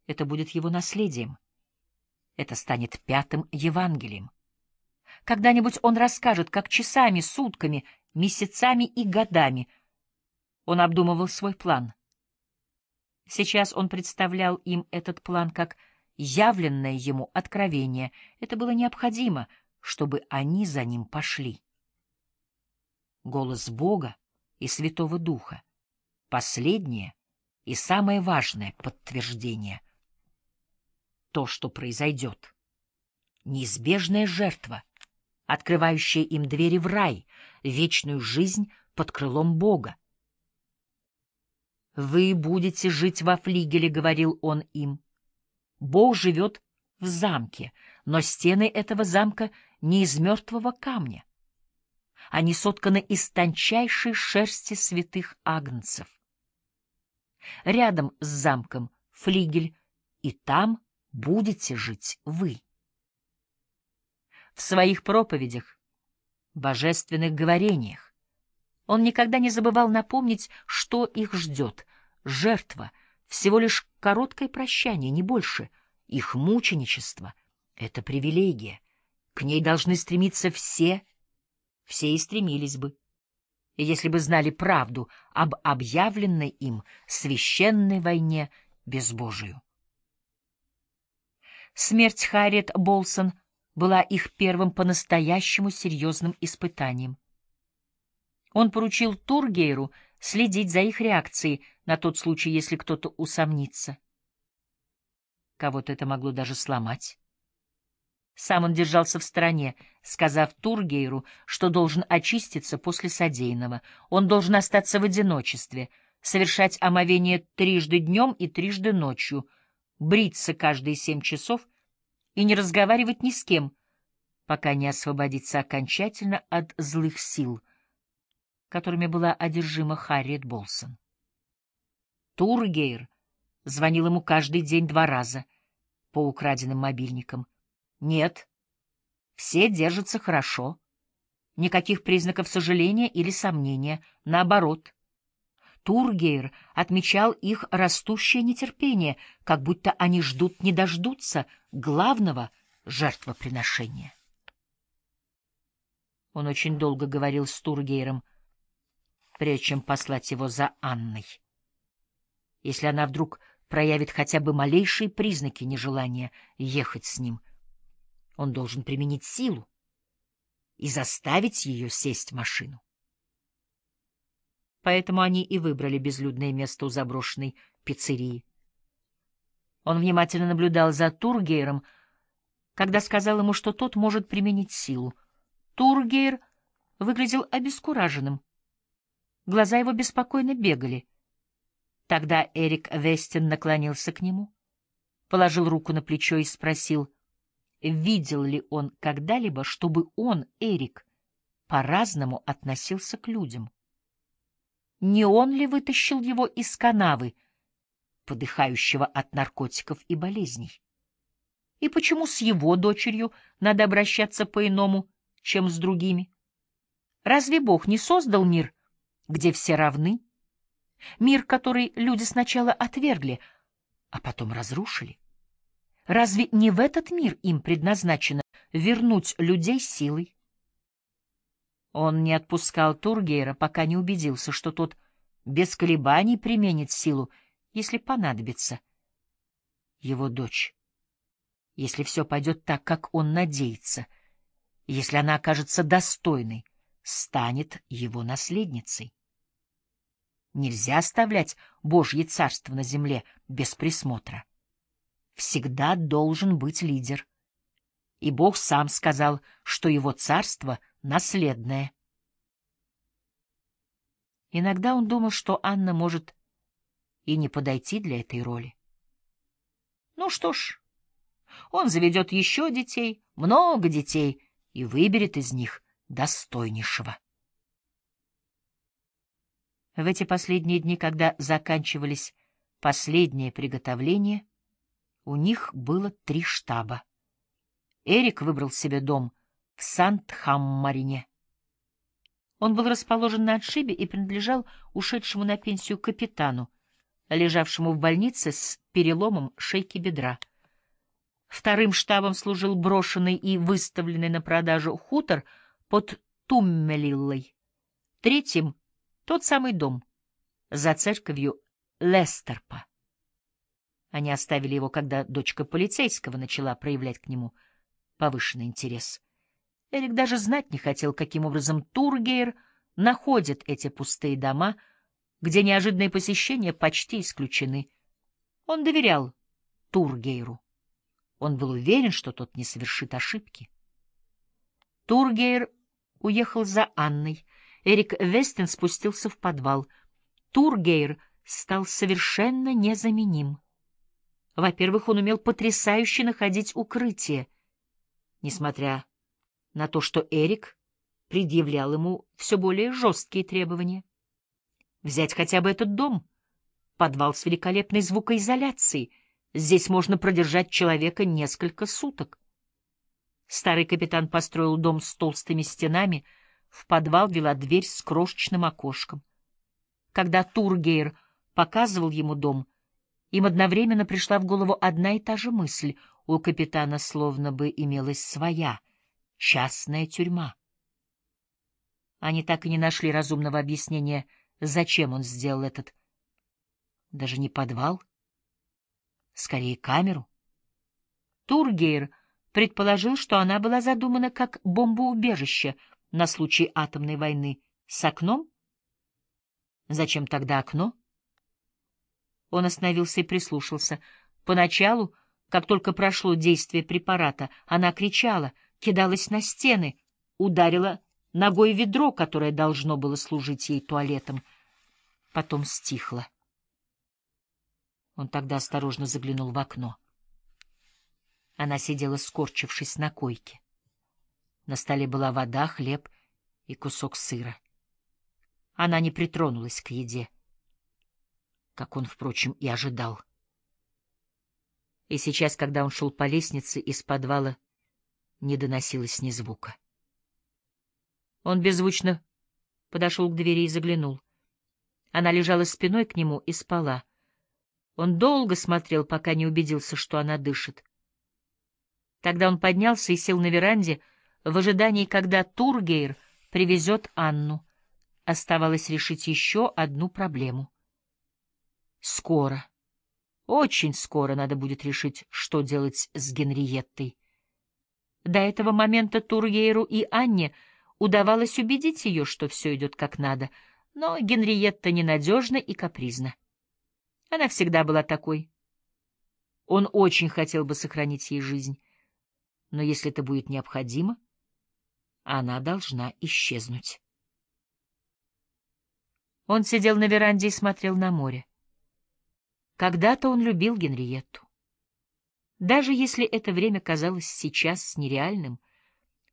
Это будет его наследием. Это станет пятым Евангелием. Когда-нибудь он расскажет, как часами, сутками, месяцами и годами он обдумывал свой план. Сейчас он представлял им этот план как явленное ему откровение. Это было необходимо, чтобы они за ним пошли. Голос Бога и Святого Духа. Последнее и самое важное подтверждение. То, что произойдет. Неизбежная жертва — открывающая им двери в рай, вечную жизнь под крылом Бога. «Вы будете жить во флигеле», — говорил он им. «Бог живет в замке, но стены этого замка не из мертвого камня. Они сотканы из тончайшей шерсти святых агнцев. Рядом с замком флигель, и там будете жить вы» в своих проповедях, божественных говорениях. Он никогда не забывал напомнить, что их ждет. Жертва, всего лишь короткое прощание, не больше. Их мученичество — это привилегия. К ней должны стремиться все. Все и стремились бы. Если бы знали правду об объявленной им священной войне безбожию. Смерть Харриет Болсон — была их первым по-настоящему серьезным испытанием. Он поручил Тургейру следить за их реакцией на тот случай, если кто-то усомнится. Кого-то это могло даже сломать. Сам он держался в стороне, сказав Тургейру, что должен очиститься после содеянного. Он должен остаться в одиночестве, совершать омовение трижды днем и трижды ночью, бриться каждые семь часов и не разговаривать ни с кем, пока не освободится окончательно от злых сил, которыми была одержима Харриет Болсон. Тургейр звонил ему каждый день два раза по украденным мобильникам. Нет, все держатся хорошо. Никаких признаков сожаления или сомнения, наоборот. Тургейр отмечал их растущее нетерпение, как будто они ждут не дождутся — главного жертвоприношения. Он очень долго говорил с Тургейром, прежде чем послать его за Анной. Если она вдруг проявит хотя бы малейшие признаки нежелания ехать с ним, он должен применить силу и заставить ее сесть в машину. Поэтому они и выбрали безлюдное место у заброшенной пиццерии. Он внимательно наблюдал за Тургейром, когда сказал ему, что тот может применить силу. Тургейр выглядел обескураженным. Глаза его беспокойно бегали. Тогда Эрик Вестин наклонился к нему, положил руку на плечо и спросил, видел ли он когда-либо, чтобы он, Эрик, по-разному относился к людям. Не он ли вытащил его из канавы, подыхающего от наркотиков и болезней? И почему с его дочерью надо обращаться по-иному, чем с другими? Разве Бог не создал мир, где все равны? Мир, который люди сначала отвергли, а потом разрушили? Разве не в этот мир им предназначено вернуть людей силой? Он не отпускал Тургейра, пока не убедился, что тот без колебаний применит силу если понадобится. Его дочь. Если все пойдет так, как он надеется, если она окажется достойной, станет его наследницей. Нельзя оставлять Божье царство на земле без присмотра. Всегда должен быть лидер. И Бог сам сказал, что его царство наследное. Иногда он думал, что Анна может и не подойти для этой роли. Ну что ж, он заведет еще детей, много детей, и выберет из них достойнейшего. В эти последние дни, когда заканчивались последние приготовления, у них было три штаба. Эрик выбрал себе дом в Сант-Хаммарине. Он был расположен на отшибе и принадлежал ушедшему на пенсию капитану, лежавшему в больнице с переломом шейки бедра. Вторым штабом служил брошенный и выставленный на продажу хутор под Туммелиллой. Третьим — тот самый дом, за церковью Лестерпа. Они оставили его, когда дочка полицейского начала проявлять к нему повышенный интерес. Эрик даже знать не хотел, каким образом Тургейр находит эти пустые дома — где неожиданные посещения почти исключены. Он доверял Тургейру. Он был уверен, что тот не совершит ошибки. Тургейр уехал за Анной. Эрик Вестин спустился в подвал. Тургейр стал совершенно незаменим. Во-первых, он умел потрясающе находить укрытие, несмотря на то, что Эрик предъявлял ему все более жесткие требования. Взять хотя бы этот дом. Подвал с великолепной звукоизоляцией. Здесь можно продержать человека несколько суток. Старый капитан построил дом с толстыми стенами, в подвал вела дверь с крошечным окошком. Когда Тургейр показывал ему дом, им одновременно пришла в голову одна и та же мысль. У капитана словно бы имелась своя, частная тюрьма. Они так и не нашли разумного объяснения — зачем он сделал этот... Даже не подвал, скорее камеру. Тургейр предположил, что она была задумана как бомбоубежище на случай атомной войны с окном. Зачем тогда окно? Он остановился и прислушался. Поначалу, как только прошло действие препарата, она кричала, кидалась на стены, ударила ногой ведро, которое должно было служить ей туалетом. Потом стихло. Он тогда осторожно заглянул в окно. Она сидела, скорчившись на койке. На столе была вода, хлеб и кусок сыра. Она не притронулась к еде, как он, впрочем, и ожидал. И сейчас, когда он шел по лестнице, из подвала не доносилось ни звука. Он беззвучно подошел к двери и заглянул. Она лежала спиной к нему и спала. Он долго смотрел, пока не убедился, что она дышит. Тогда он поднялся и сел на веранде в ожидании, когда Тургейр привезет Анну. Оставалось решить еще одну проблему. Скоро, очень скоро надо будет решить, что делать с Генриеттой. До этого момента Тургейру и Анне — удавалось убедить ее, что все идет как надо, но Генриетта ненадежна и капризна. Она всегда была такой. Он очень хотел бы сохранить ей жизнь, но если это будет необходимо, она должна исчезнуть. Он сидел на веранде и смотрел на море. Когда-то он любил Генриетту. Даже если это время казалось сейчас нереальным,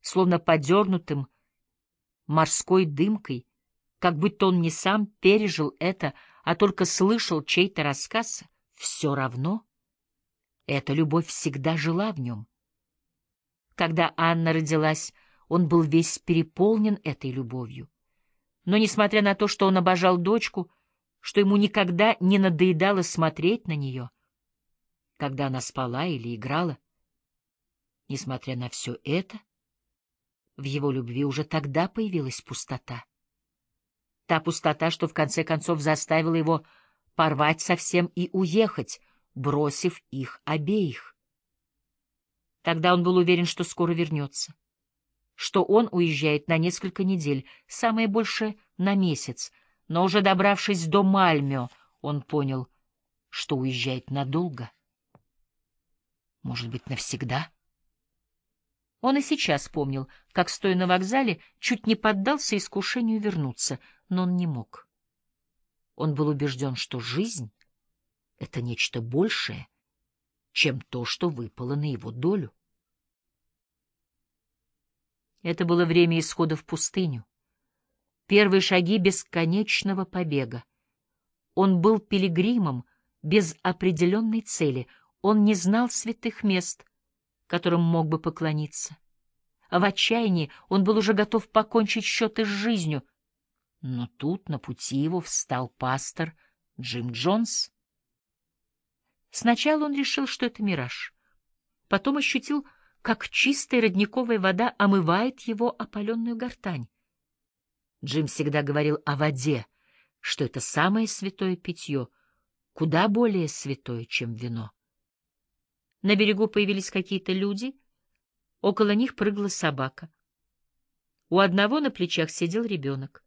словно подернутым морской дымкой, как будто он не сам пережил это, а только слышал чей-то рассказ, все равно. Эта любовь всегда жила в нем. Когда Анна родилась, он был весь переполнен этой любовью. Но, несмотря на то, что он обожал дочку, что ему никогда не надоедало смотреть на нее, когда она спала или играла, несмотря на все это, — в его любви уже тогда появилась пустота. Та пустота, что в конце концов заставила его порвать совсем и уехать, бросив их обеих. Тогда он был уверен, что скоро вернется, что он уезжает на несколько недель, самое больше на месяц, но уже добравшись до Мальмё, он понял, что уезжает надолго. Может быть, навсегда? — он и сейчас помнил, как, стоя на вокзале, чуть не поддался искушению вернуться, но он не мог. Он был убежден, что жизнь — это нечто большее, чем то, что выпало на его долю. Это было время исхода в пустыню. Первые шаги бесконечного побега. Он был пилигримом без определенной цели, он не знал святых мест — которым мог бы поклониться. А в отчаянии он был уже готов покончить счеты с жизнью, но тут на пути его встал пастор Джим Джонс. Сначала он решил, что это мираж, потом ощутил, как чистая родниковая вода омывает его опаленную гортань. Джим всегда говорил о воде, что это самое святое питье, куда более святое, чем вино. На берегу появились какие-то люди, около них прыгла собака. У одного на плечах сидел ребенок.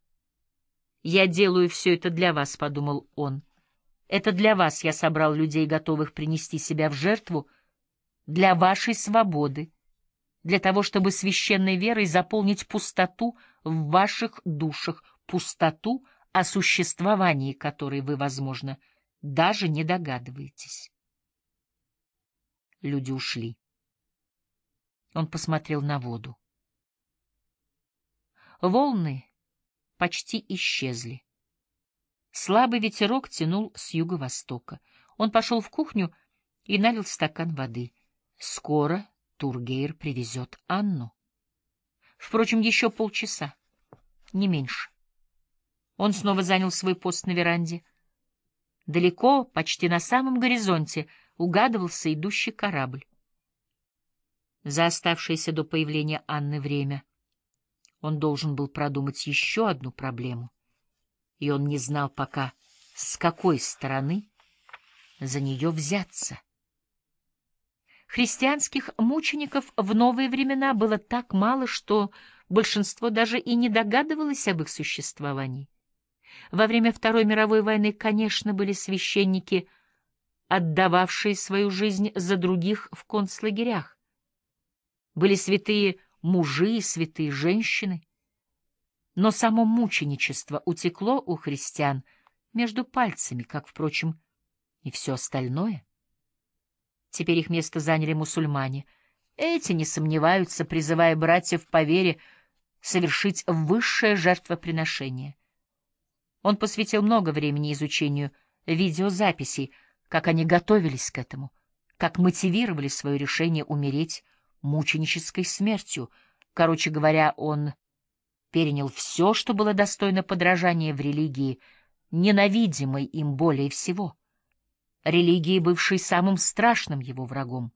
«Я делаю все это для вас», — подумал он. «Это для вас я собрал людей, готовых принести себя в жертву, для вашей свободы, для того, чтобы священной верой заполнить пустоту в ваших душах, пустоту, о существовании которой вы, возможно, даже не догадываетесь». Люди ушли. Он посмотрел на воду. Волны почти исчезли. Слабый ветерок тянул с юго-востока. Он пошел в кухню и налил стакан воды. Скоро Тургейр привезет Анну. Впрочем, еще полчаса, не меньше. Он снова занял свой пост на веранде. Далеко, почти на самом горизонте — угадывался идущий корабль. За оставшееся до появления Анны время он должен был продумать еще одну проблему, и он не знал пока, с какой стороны за нее взяться. Христианских мучеников в новые времена было так мало, что большинство даже и не догадывалось об их существовании. Во время Второй мировой войны, конечно, были священники отдававшие свою жизнь за других в концлагерях. Были святые мужи и святые женщины. Но само мученичество утекло у христиан между пальцами, как, впрочем, и все остальное. Теперь их место заняли мусульмане. Эти не сомневаются, призывая братьев по вере совершить высшее жертвоприношение. Он посвятил много времени изучению видеозаписей — как они готовились к этому, как мотивировали свое решение умереть мученической смертью. Короче говоря, он перенял все, что было достойно подражания в религии, ненавидимой им более всего, религии, бывшей самым страшным его врагом.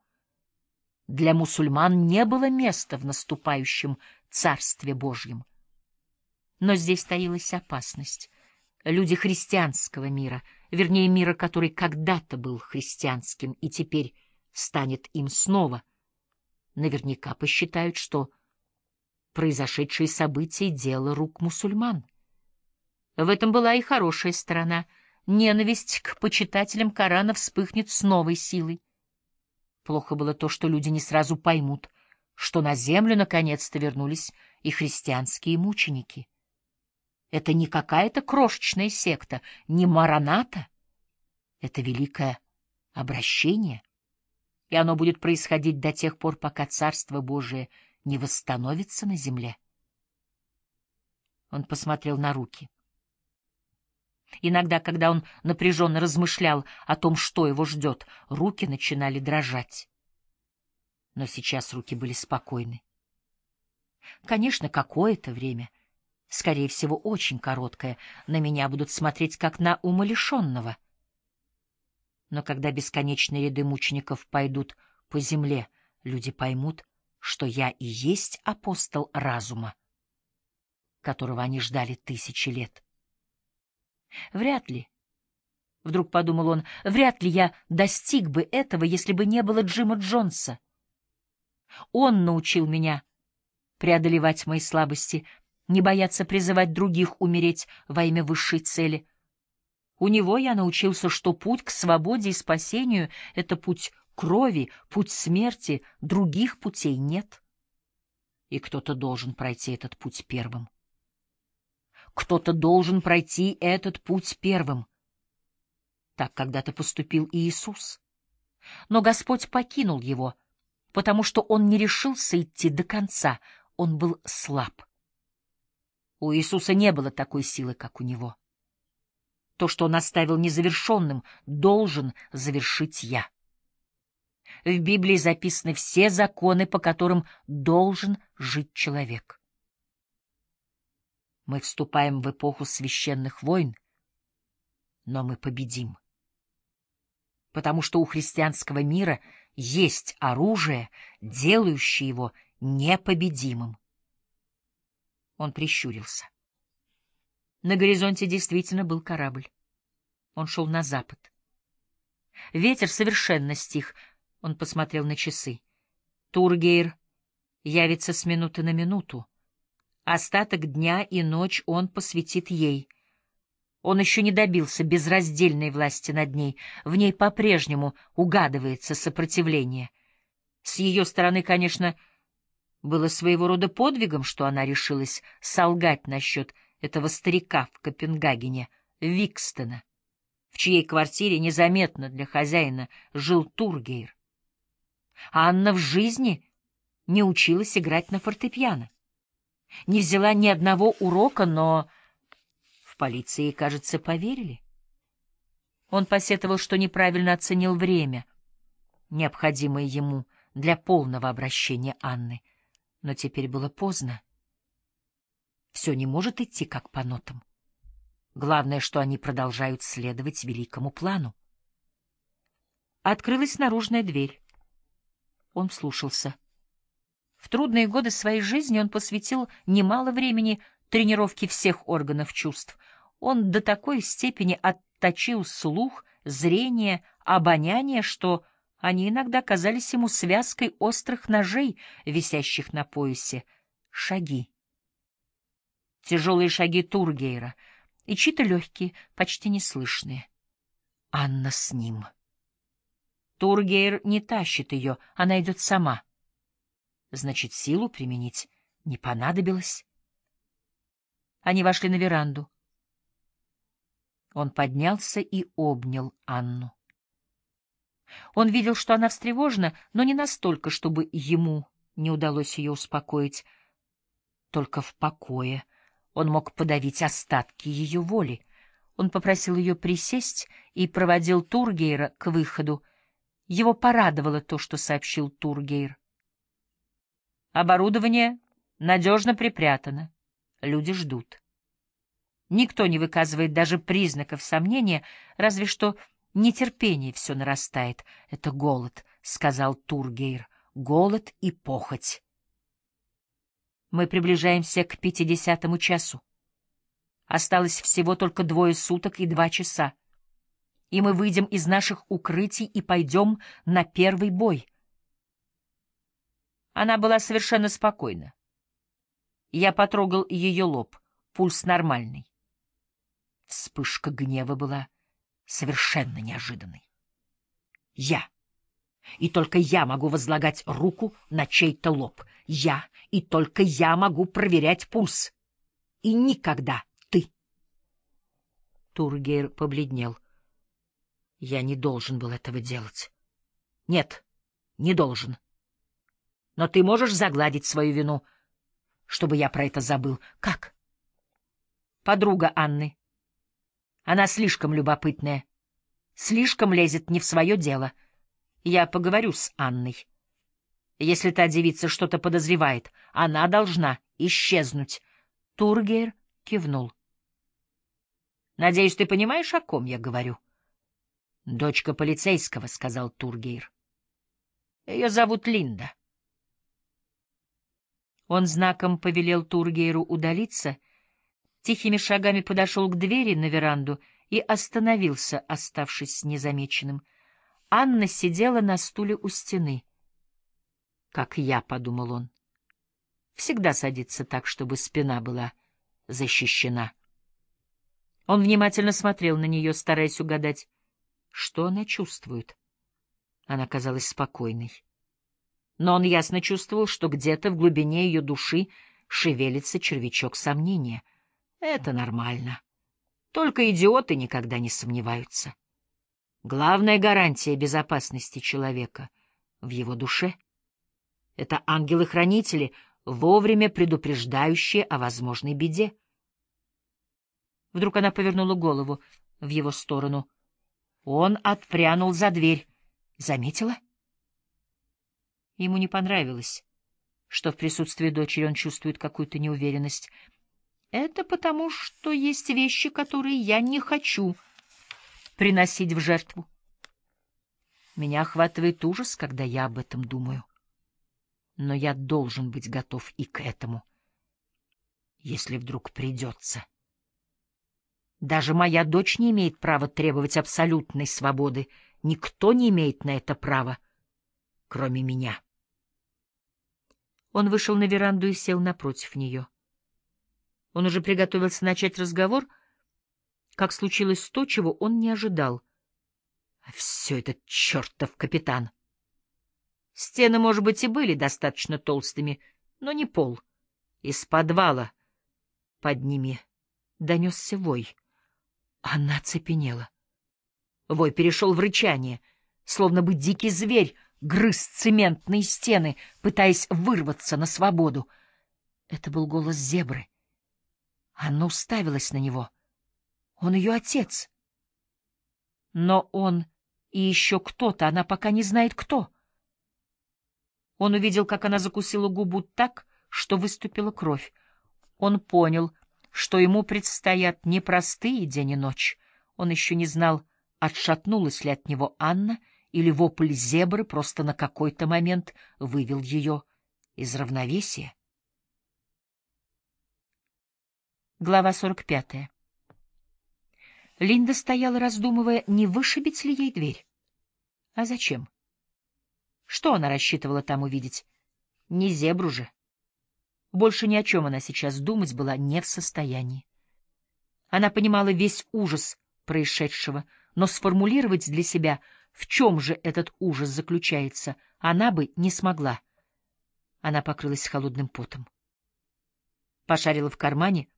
Для мусульман не было места в наступающем Царстве Божьем. Но здесь таилась опасность. Люди христианского мира — вернее мира, который когда-то был христианским и теперь станет им снова, наверняка посчитают, что произошедшие события — дело рук мусульман. В этом была и хорошая сторона. Ненависть к почитателям Корана вспыхнет с новой силой. Плохо было то, что люди не сразу поймут, что на землю наконец-то вернулись и христианские мученики. Это не какая-то крошечная секта, не мараната. Это великое обращение, и оно будет происходить до тех пор, пока Царство Божие не восстановится на земле. Он посмотрел на руки. Иногда, когда он напряженно размышлял о том, что его ждет, руки начинали дрожать. Но сейчас руки были спокойны. Конечно, какое-то время — скорее всего, очень короткое, на меня будут смотреть как на умалишенного. Но когда бесконечные ряды мучеников пойдут по земле, люди поймут, что я и есть апостол разума, которого они ждали тысячи лет. Вряд ли, — вдруг подумал он, — вряд ли я достиг бы этого, если бы не было Джима Джонса. Он научил меня преодолевать мои слабости, не бояться призывать других умереть во имя высшей цели. У него я научился, что путь к свободе и спасению — это путь крови, путь смерти, других путей нет. И кто-то должен пройти этот путь первым. Кто-то должен пройти этот путь первым. Так когда-то поступил и Иисус. Но Господь покинул его, потому что он не решился идти до конца, он был слаб. У Иисуса не было такой силы, как у него. То, что он оставил незавершенным, должен завершить я. В Библии записаны все законы, по которым должен жить человек. Мы вступаем в эпоху священных войн, но мы победим. Потому что у христианского мира есть оружие, делающее его непобедимым. Он прищурился. На горизонте действительно был корабль. Он шел на запад. Ветер совершенно стих. Он посмотрел на часы. Тургейр явится с минуты на минуту. Остаток дня и ночь он посвятит ей. Он еще не добился безраздельной власти над ней. В ней по-прежнему угадывается сопротивление. С ее стороны, конечно, — было своего рода подвигом, что она решилась солгать насчет этого старика в Копенгагене, Викстона, в чьей квартире незаметно для хозяина жил Тургейр. А Анна в жизни не училась играть на фортепиано. Не взяла ни одного урока, но в полиции, кажется, поверили. Он посетовал, что неправильно оценил время, необходимое ему для полного обращения Анны — но теперь было поздно. Все не может идти как по нотам. Главное, что они продолжают следовать великому плану. Открылась наружная дверь. Он вслушался. В трудные годы своей жизни он посвятил немало времени тренировке всех органов чувств. Он до такой степени отточил слух, зрение, обоняние, что они иногда казались ему связкой острых ножей, висящих на поясе. Шаги. Тяжелые шаги Тургейра и чьи-то легкие, почти неслышные. Анна с ним. Тургейр не тащит ее, она идет сама. Значит, силу применить не понадобилось. Они вошли на веранду. Он поднялся и обнял Анну. Он видел, что она встревожена, но не настолько, чтобы ему не удалось ее успокоить. Только в покое он мог подавить остатки ее воли. Он попросил ее присесть и проводил Тургейра к выходу. Его порадовало то, что сообщил Тургейр. Оборудование надежно припрятано. Люди ждут. Никто не выказывает даже признаков сомнения, разве что Нетерпение все нарастает. Это голод, — сказал Тургейр. Голод и похоть. Мы приближаемся к пятидесятому часу. Осталось всего только двое суток и два часа. И мы выйдем из наших укрытий и пойдем на первый бой. Она была совершенно спокойна. Я потрогал ее лоб, пульс нормальный. Вспышка гнева была — совершенно неожиданный. Я. И только я могу возлагать руку на чей-то лоб. Я. И только я могу проверять пульс. И никогда ты. Тургейр побледнел. Я не должен был этого делать. Нет, не должен. Но ты можешь загладить свою вину, чтобы я про это забыл. Как? Подруга Анны она слишком любопытная. Слишком лезет не в свое дело. Я поговорю с Анной. Если та девица что-то подозревает, она должна исчезнуть. Тургер кивнул. Надеюсь, ты понимаешь, о ком я говорю? Дочка полицейского, сказал Тургейр. Ее зовут Линда. Он знаком повелел Тургейру удалиться — тихими шагами подошел к двери на веранду и остановился, оставшись незамеченным. Анна сидела на стуле у стены. «Как я», — подумал он. «Всегда садится так, чтобы спина была защищена». Он внимательно смотрел на нее, стараясь угадать, что она чувствует. Она казалась спокойной. Но он ясно чувствовал, что где-то в глубине ее души шевелится червячок сомнения — это нормально. Только идиоты никогда не сомневаются. Главная гарантия безопасности человека в его душе — это ангелы-хранители, вовремя предупреждающие о возможной беде. Вдруг она повернула голову в его сторону. Он отпрянул за дверь. Заметила? Ему не понравилось, что в присутствии дочери он чувствует какую-то неуверенность — это потому, что есть вещи, которые я не хочу приносить в жертву. Меня охватывает ужас, когда я об этом думаю. Но я должен быть готов и к этому, если вдруг придется. Даже моя дочь не имеет права требовать абсолютной свободы. Никто не имеет на это права, кроме меня. Он вышел на веранду и сел напротив нее. Он уже приготовился начать разговор, как случилось то, чего он не ожидал. А Все это чертов капитан! Стены, может быть, и были достаточно толстыми, но не пол. Из подвала под ними донесся вой. Она цепенела. Вой перешел в рычание, словно бы дикий зверь грыз цементные стены, пытаясь вырваться на свободу. Это был голос зебры — она уставилась на него. Он ее отец. Но он и еще кто-то, она пока не знает кто. Он увидел, как она закусила губу так, что выступила кровь. Он понял, что ему предстоят непростые день и ночь. Он еще не знал, отшатнулась ли от него Анна, или вопль зебры просто на какой-то момент вывел ее из равновесия. Глава 45. Линда стояла, раздумывая, не вышибить ли ей дверь. А зачем? Что она рассчитывала там увидеть? Не зебру же. Больше ни о чем она сейчас думать была не в состоянии. Она понимала весь ужас происшедшего, но сформулировать для себя, в чем же этот ужас заключается, она бы не смогла. Она покрылась холодным потом. Пошарила в кармане —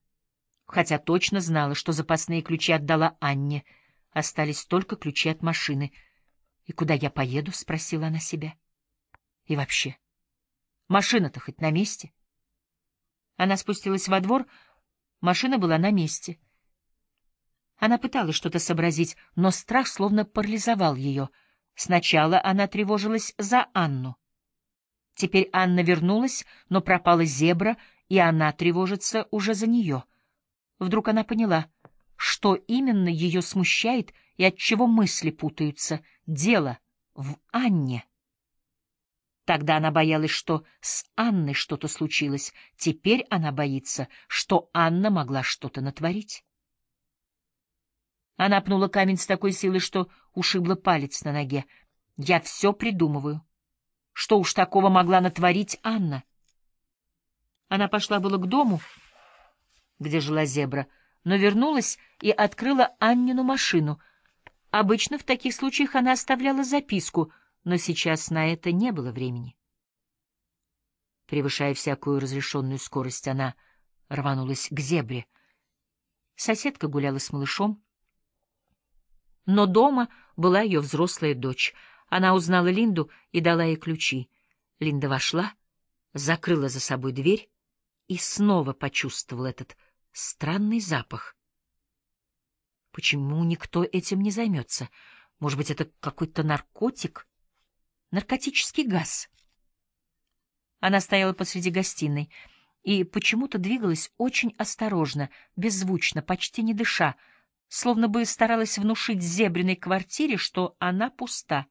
хотя точно знала, что запасные ключи отдала Анне. Остались только ключи от машины. «И куда я поеду?» — спросила она себя. «И вообще, машина-то хоть на месте?» Она спустилась во двор, машина была на месте. Она пыталась что-то сообразить, но страх словно парализовал ее. Сначала она тревожилась за Анну. Теперь Анна вернулась, но пропала зебра, и она тревожится уже за нее — Вдруг она поняла, что именно ее смущает и от чего мысли путаются. Дело в Анне. Тогда она боялась, что с Анной что-то случилось. Теперь она боится, что Анна могла что-то натворить. Она пнула камень с такой силой, что ушибла палец на ноге. «Я все придумываю. Что уж такого могла натворить Анна?» Она пошла было к дому, — где жила зебра, но вернулась и открыла Аннину машину. Обычно в таких случаях она оставляла записку, но сейчас на это не было времени. Превышая всякую разрешенную скорость, она рванулась к зебре. Соседка гуляла с малышом, но дома была ее взрослая дочь. Она узнала Линду и дала ей ключи. Линда вошла, закрыла за собой дверь и снова почувствовала этот странный запах. Почему никто этим не займется? Может быть, это какой-то наркотик? Наркотический газ. Она стояла посреди гостиной и почему-то двигалась очень осторожно, беззвучно, почти не дыша, словно бы старалась внушить зебриной квартире, что она пуста.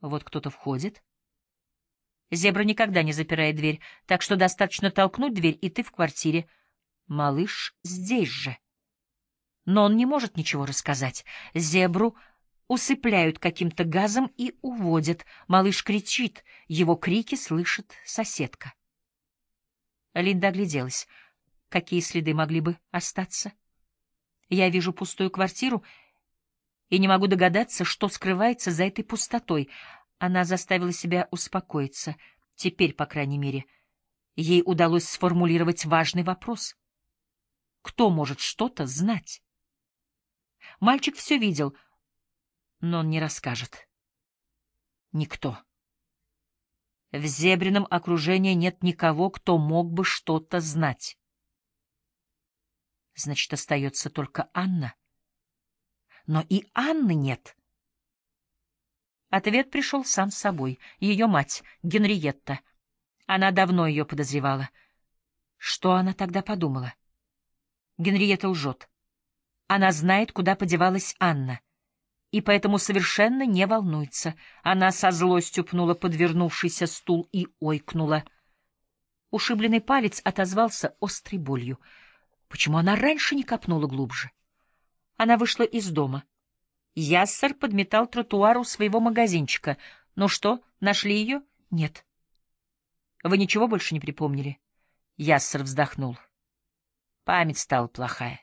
Вот кто-то входит. Зебра никогда не запирает дверь, так что достаточно толкнуть дверь, и ты в квартире. Малыш здесь же. Но он не может ничего рассказать. Зебру усыпляют каким-то газом и уводят. Малыш кричит, его крики слышит соседка. Линда огляделась. Какие следы могли бы остаться? Я вижу пустую квартиру и не могу догадаться, что скрывается за этой пустотой — она заставила себя успокоиться. Теперь, по крайней мере, ей удалось сформулировать важный вопрос. Кто может что-то знать? Мальчик все видел, но он не расскажет. Никто. В зебрином окружении нет никого, кто мог бы что-то знать. Значит, остается только Анна. Но и Анны нет. — Ответ пришел сам собой. Ее мать, Генриетта. Она давно ее подозревала. Что она тогда подумала? Генриетта лжет. Она знает, куда подевалась Анна. И поэтому совершенно не волнуется. Она со злостью пнула подвернувшийся стул и ойкнула. Ушибленный палец отозвался острой болью. Почему она раньше не копнула глубже? Она вышла из дома. Яссер подметал тротуар у своего магазинчика. «Ну что, нашли ее?» «Нет». «Вы ничего больше не припомнили?» Яссер вздохнул. Память стала плохая.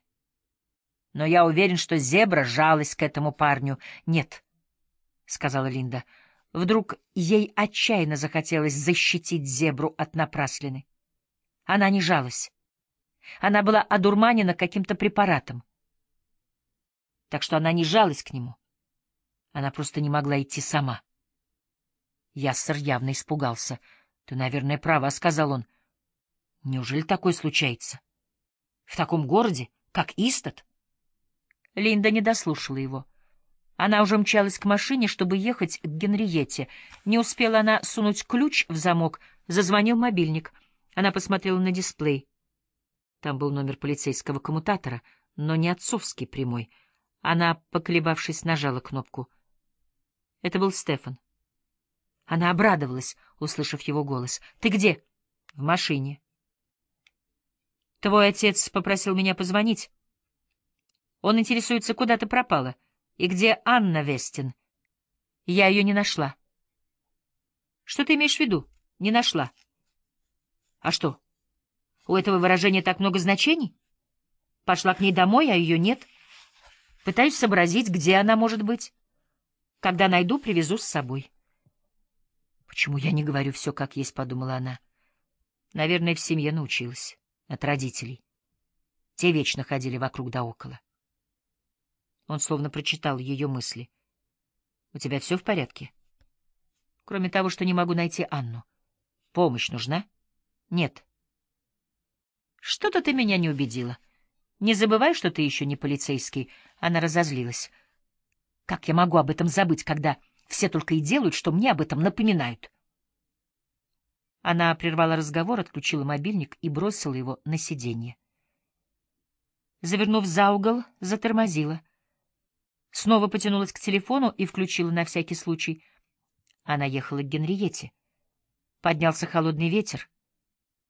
«Но я уверен, что зебра жалась к этому парню. Нет», — сказала Линда. Вдруг ей отчаянно захотелось защитить зебру от напраслины. Она не жалась. Она была одурманена каким-то препаратом так что она не жалась к нему. Она просто не могла идти сама. Яссер явно испугался. — Ты, наверное, права, — сказал он. — Неужели такое случается? В таком городе, как Истат? Линда не дослушала его. Она уже мчалась к машине, чтобы ехать к Генриете. Не успела она сунуть ключ в замок, зазвонил мобильник. Она посмотрела на дисплей. Там был номер полицейского коммутатора, но не отцовский прямой — она, поколебавшись, нажала кнопку. Это был Стефан. Она обрадовалась, услышав его голос. «Ты где?» «В машине». «Твой отец попросил меня позвонить. Он интересуется, куда ты пропала и где Анна Вестин. Я ее не нашла». «Что ты имеешь в виду? Не нашла?» «А что? У этого выражения так много значений? Пошла к ней домой, а ее нет?» Пытаюсь сообразить, где она может быть. Когда найду, привезу с собой. Почему я не говорю все как есть, подумала она. Наверное, в семье научилась. От родителей. Те вечно ходили вокруг да около. Он словно прочитал ее мысли. У тебя все в порядке? Кроме того, что не могу найти Анну. Помощь нужна? Нет. Что-то ты меня не убедила. Не забывай, что ты еще не полицейский, — она разозлилась. Как я могу об этом забыть, когда все только и делают, что мне об этом напоминают? Она прервала разговор, отключила мобильник и бросила его на сиденье. Завернув за угол, затормозила. Снова потянулась к телефону и включила на всякий случай. Она ехала к Генриете. Поднялся холодный ветер.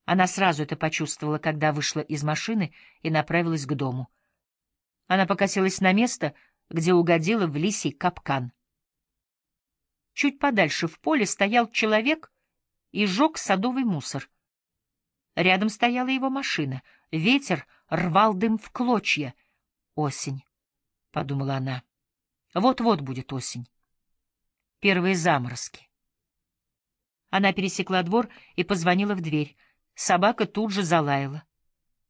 Она сразу это почувствовала, когда вышла из машины и направилась к дому. Она покосилась на место, где угодила в лисий капкан. Чуть подальше в поле стоял человек и жег садовый мусор. Рядом стояла его машина. Ветер рвал дым в клочья. «Осень», — подумала она. «Вот-вот будет осень. Первые заморозки». Она пересекла двор и позвонила в дверь. Собака тут же залаяла.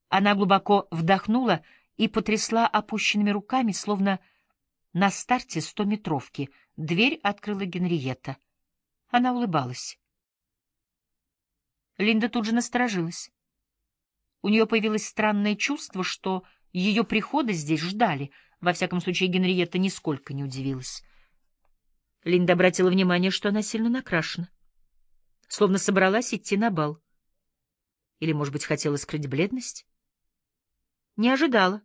Она глубоко вдохнула, — и потрясла опущенными руками, словно на старте стометровки. Дверь открыла Генриетта. Она улыбалась. Линда тут же насторожилась. У нее появилось странное чувство, что ее прихода здесь ждали. Во всяком случае, Генриетта нисколько не удивилась. Линда обратила внимание, что она сильно накрашена. Словно собралась идти на бал. Или, может быть, хотела скрыть бледность? Не ожидала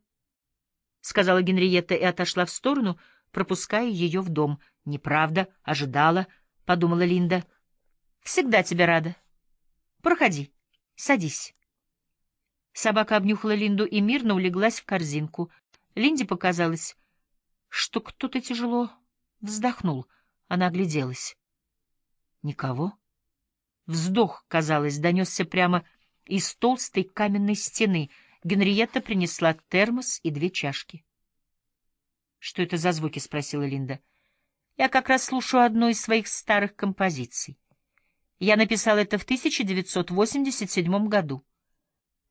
сказала Генриетта и отошла в сторону, пропуская ее в дом. «Неправда, ожидала», — подумала Линда. «Всегда тебе рада. Проходи, садись». Собака обнюхала Линду и мирно улеглась в корзинку. Линде показалось, что кто-то тяжело вздохнул. Она огляделась. Никого. Вздох, казалось, донесся прямо из толстой каменной стены — Генриетта принесла термос и две чашки. — Что это за звуки? — спросила Линда. — Я как раз слушаю одну из своих старых композиций. Я написал это в 1987 году.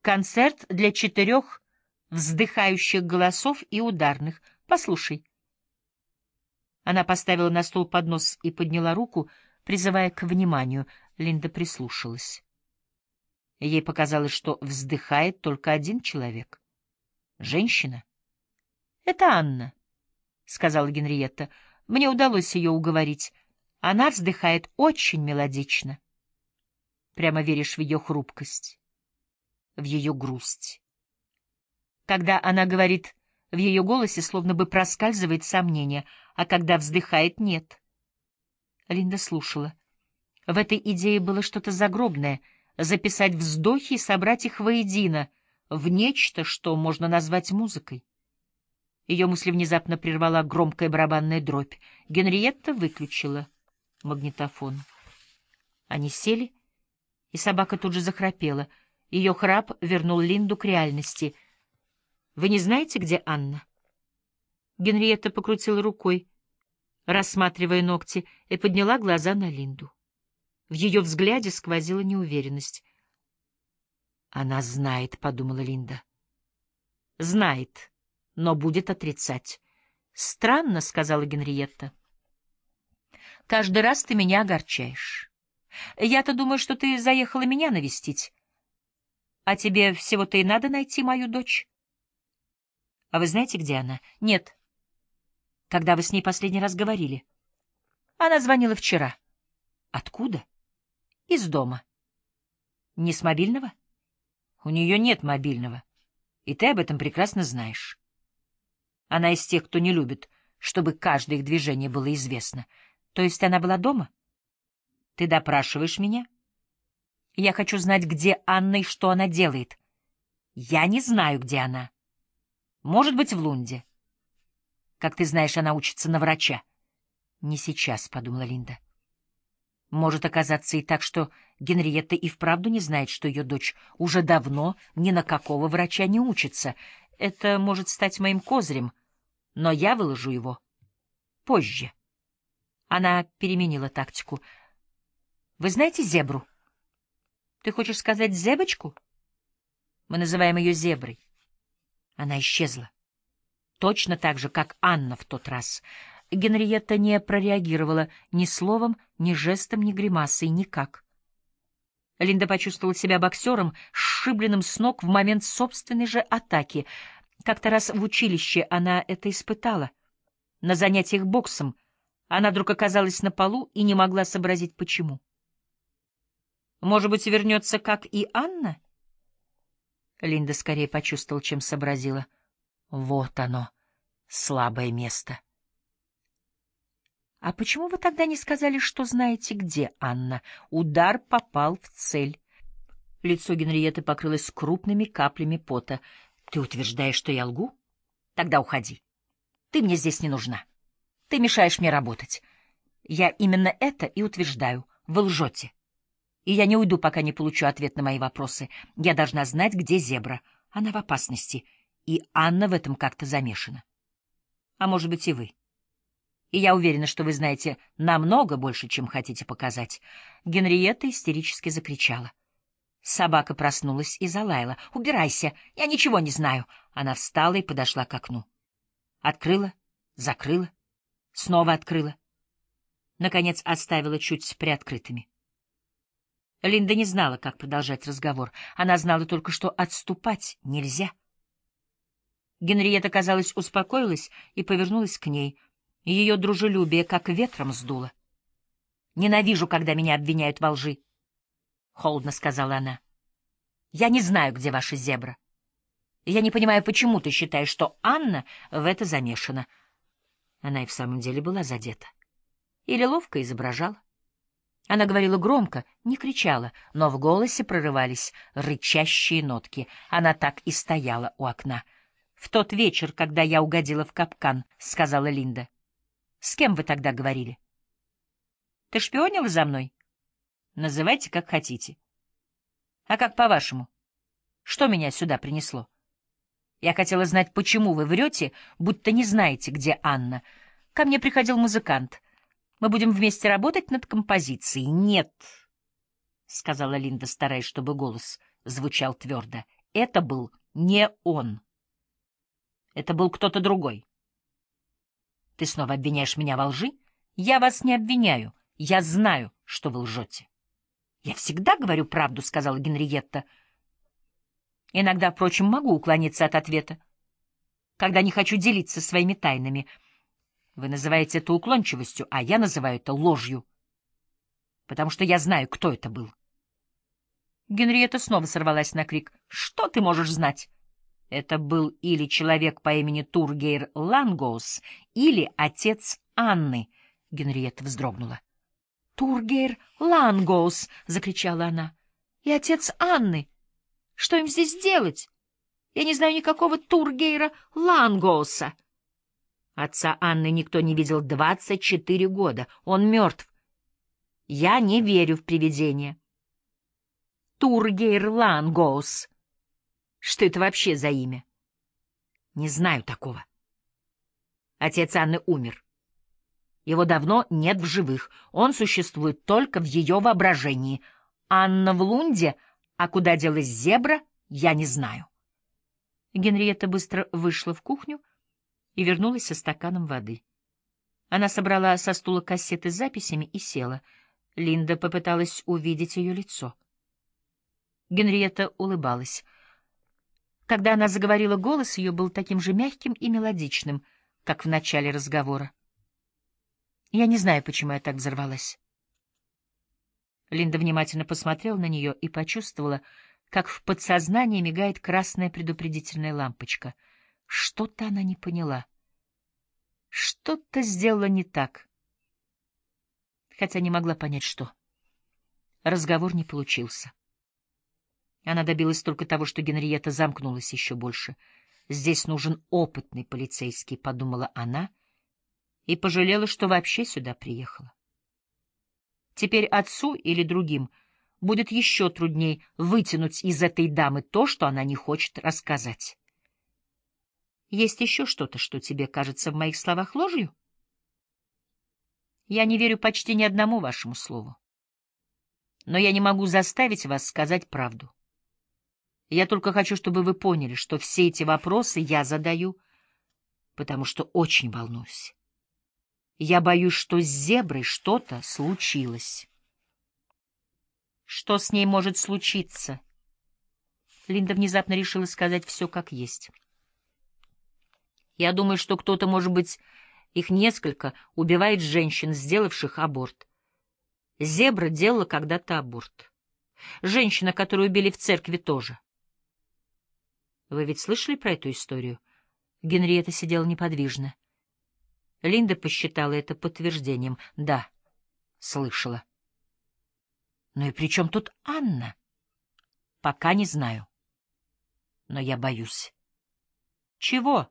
Концерт для четырех вздыхающих голосов и ударных. Послушай. Она поставила на стол поднос и подняла руку, призывая к вниманию. Линда прислушалась. Ей показалось, что вздыхает только один человек. Женщина. «Это Анна», — сказала Генриетта. «Мне удалось ее уговорить. Она вздыхает очень мелодично. Прямо веришь в ее хрупкость, в ее грусть. Когда она говорит, в ее голосе словно бы проскальзывает сомнение, а когда вздыхает — нет». Линда слушала. В этой идее было что-то загробное — записать вздохи и собрать их воедино в нечто, что можно назвать музыкой. Ее мысли внезапно прервала громкая барабанная дробь. Генриетта выключила магнитофон. Они сели, и собака тут же захрапела. Ее храп вернул Линду к реальности. «Вы не знаете, где Анна?» Генриетта покрутила рукой, рассматривая ногти, и подняла глаза на Линду. В ее взгляде сквозила неуверенность. «Она знает», — подумала Линда. «Знает, но будет отрицать». «Странно», — сказала Генриетта. «Каждый раз ты меня огорчаешь. Я-то думаю, что ты заехала меня навестить. А тебе всего-то и надо найти мою дочь». «А вы знаете, где она?» «Нет». «Когда вы с ней последний раз говорили?» «Она звонила вчера». «Откуда?» Из дома. Не с мобильного? У нее нет мобильного. И ты об этом прекрасно знаешь. Она из тех, кто не любит, чтобы каждое их движение было известно. То есть она была дома? Ты допрашиваешь меня? Я хочу знать, где Анна и что она делает. Я не знаю, где она. Может быть, в Лунде. Как ты знаешь, она учится на врача. Не сейчас, — подумала Линда. Может оказаться и так, что Генриетта и вправду не знает, что ее дочь уже давно ни на какого врача не учится. Это может стать моим козырем, но я выложу его позже. Она переменила тактику. «Вы знаете зебру?» «Ты хочешь сказать зебочку?» «Мы называем ее зеброй». Она исчезла. Точно так же, как Анна в тот раз — Генриетта не прореагировала ни словом, ни жестом, ни гримасой, никак. Линда почувствовала себя боксером, сшибленным с ног в момент собственной же атаки. Как-то раз в училище она это испытала. На занятиях боксом она вдруг оказалась на полу и не могла сообразить, почему. «Может быть, вернется, как и Анна?» Линда скорее почувствовала, чем сообразила. «Вот оно, слабое место». А почему вы тогда не сказали, что знаете, где Анна? Удар попал в цель. Лицо Генриетты покрылось крупными каплями пота. Ты утверждаешь, что я лгу? Тогда уходи. Ты мне здесь не нужна. Ты мешаешь мне работать. Я именно это и утверждаю. Вы лжете. И я не уйду, пока не получу ответ на мои вопросы. Я должна знать, где зебра. Она в опасности. И Анна в этом как-то замешана. А может быть, и вы. И я уверена, что вы знаете намного больше, чем хотите показать. Генриетта истерически закричала. Собака проснулась и залаяла. «Убирайся! Я ничего не знаю!» Она встала и подошла к окну. Открыла, закрыла, снова открыла. Наконец оставила чуть приоткрытыми. Линда не знала, как продолжать разговор. Она знала только, что отступать нельзя. Генриетта, казалось, успокоилась и повернулась к ней — ее дружелюбие как ветром сдуло. «Ненавижу, когда меня обвиняют во лжи», — холодно сказала она. «Я не знаю, где ваша зебра. Я не понимаю, почему ты считаешь, что Анна в это замешана». Она и в самом деле была задета. Или ловко изображала. Она говорила громко, не кричала, но в голосе прорывались рычащие нотки. Она так и стояла у окна. «В тот вечер, когда я угодила в капкан», — сказала Линда. С кем вы тогда говорили? Ты шпионила за мной? Называйте, как хотите. А как по-вашему? Что меня сюда принесло? Я хотела знать, почему вы врете, будто не знаете, где Анна. Ко мне приходил музыкант. Мы будем вместе работать над композицией. Нет, — сказала Линда, стараясь, чтобы голос звучал твердо. Это был не он. Это был кто-то другой. Ты снова обвиняешь меня во лжи? Я вас не обвиняю. Я знаю, что вы лжете. Я всегда говорю правду, — сказала Генриетта. Иногда, впрочем, могу уклониться от ответа, когда не хочу делиться своими тайнами. Вы называете это уклончивостью, а я называю это ложью, потому что я знаю, кто это был. Генриетта снова сорвалась на крик. «Что ты можешь знать?» Это был или человек по имени Тургейр Лангоус, или отец Анны. Генриетта вздрогнула. «Тургейр Лангоус!» — закричала она. «И отец Анны! Что им здесь делать? Я не знаю никакого Тургейра Лангоуса!» Отца Анны никто не видел двадцать четыре года. Он мертв. Я не верю в привидения. Тургейр Лангоус. Что это вообще за имя? Не знаю такого. Отец Анны умер. Его давно нет в живых. Он существует только в ее воображении. Анна в Лунде, а куда делась зебра, я не знаю. Генриетта быстро вышла в кухню и вернулась со стаканом воды. Она собрала со стула кассеты с записями и села. Линда попыталась увидеть ее лицо. Генриетта улыбалась — когда она заговорила, голос ее был таким же мягким и мелодичным, как в начале разговора. Я не знаю, почему я так взорвалась. Линда внимательно посмотрела на нее и почувствовала, как в подсознании мигает красная предупредительная лампочка. Что-то она не поняла. Что-то сделала не так. Хотя не могла понять, что. Разговор не получился. Она добилась только того, что Генриетта замкнулась еще больше. «Здесь нужен опытный полицейский», — подумала она, и пожалела, что вообще сюда приехала. Теперь отцу или другим будет еще трудней вытянуть из этой дамы то, что она не хочет рассказать. «Есть еще что-то, что тебе кажется в моих словах ложью?» «Я не верю почти ни одному вашему слову. Но я не могу заставить вас сказать правду. Я только хочу, чтобы вы поняли, что все эти вопросы я задаю, потому что очень волнуюсь. Я боюсь, что с зеброй что-то случилось. Что с ней может случиться? Линда внезапно решила сказать все как есть. Я думаю, что кто-то, может быть, их несколько, убивает женщин, сделавших аборт. Зебра делала когда-то аборт. Женщина, которую убили в церкви, тоже. Вы ведь слышали про эту историю? Генриетта сидела неподвижно. Линда посчитала это подтверждением. Да, слышала. Но ну и при чем тут Анна? Пока не знаю. Но я боюсь. Чего?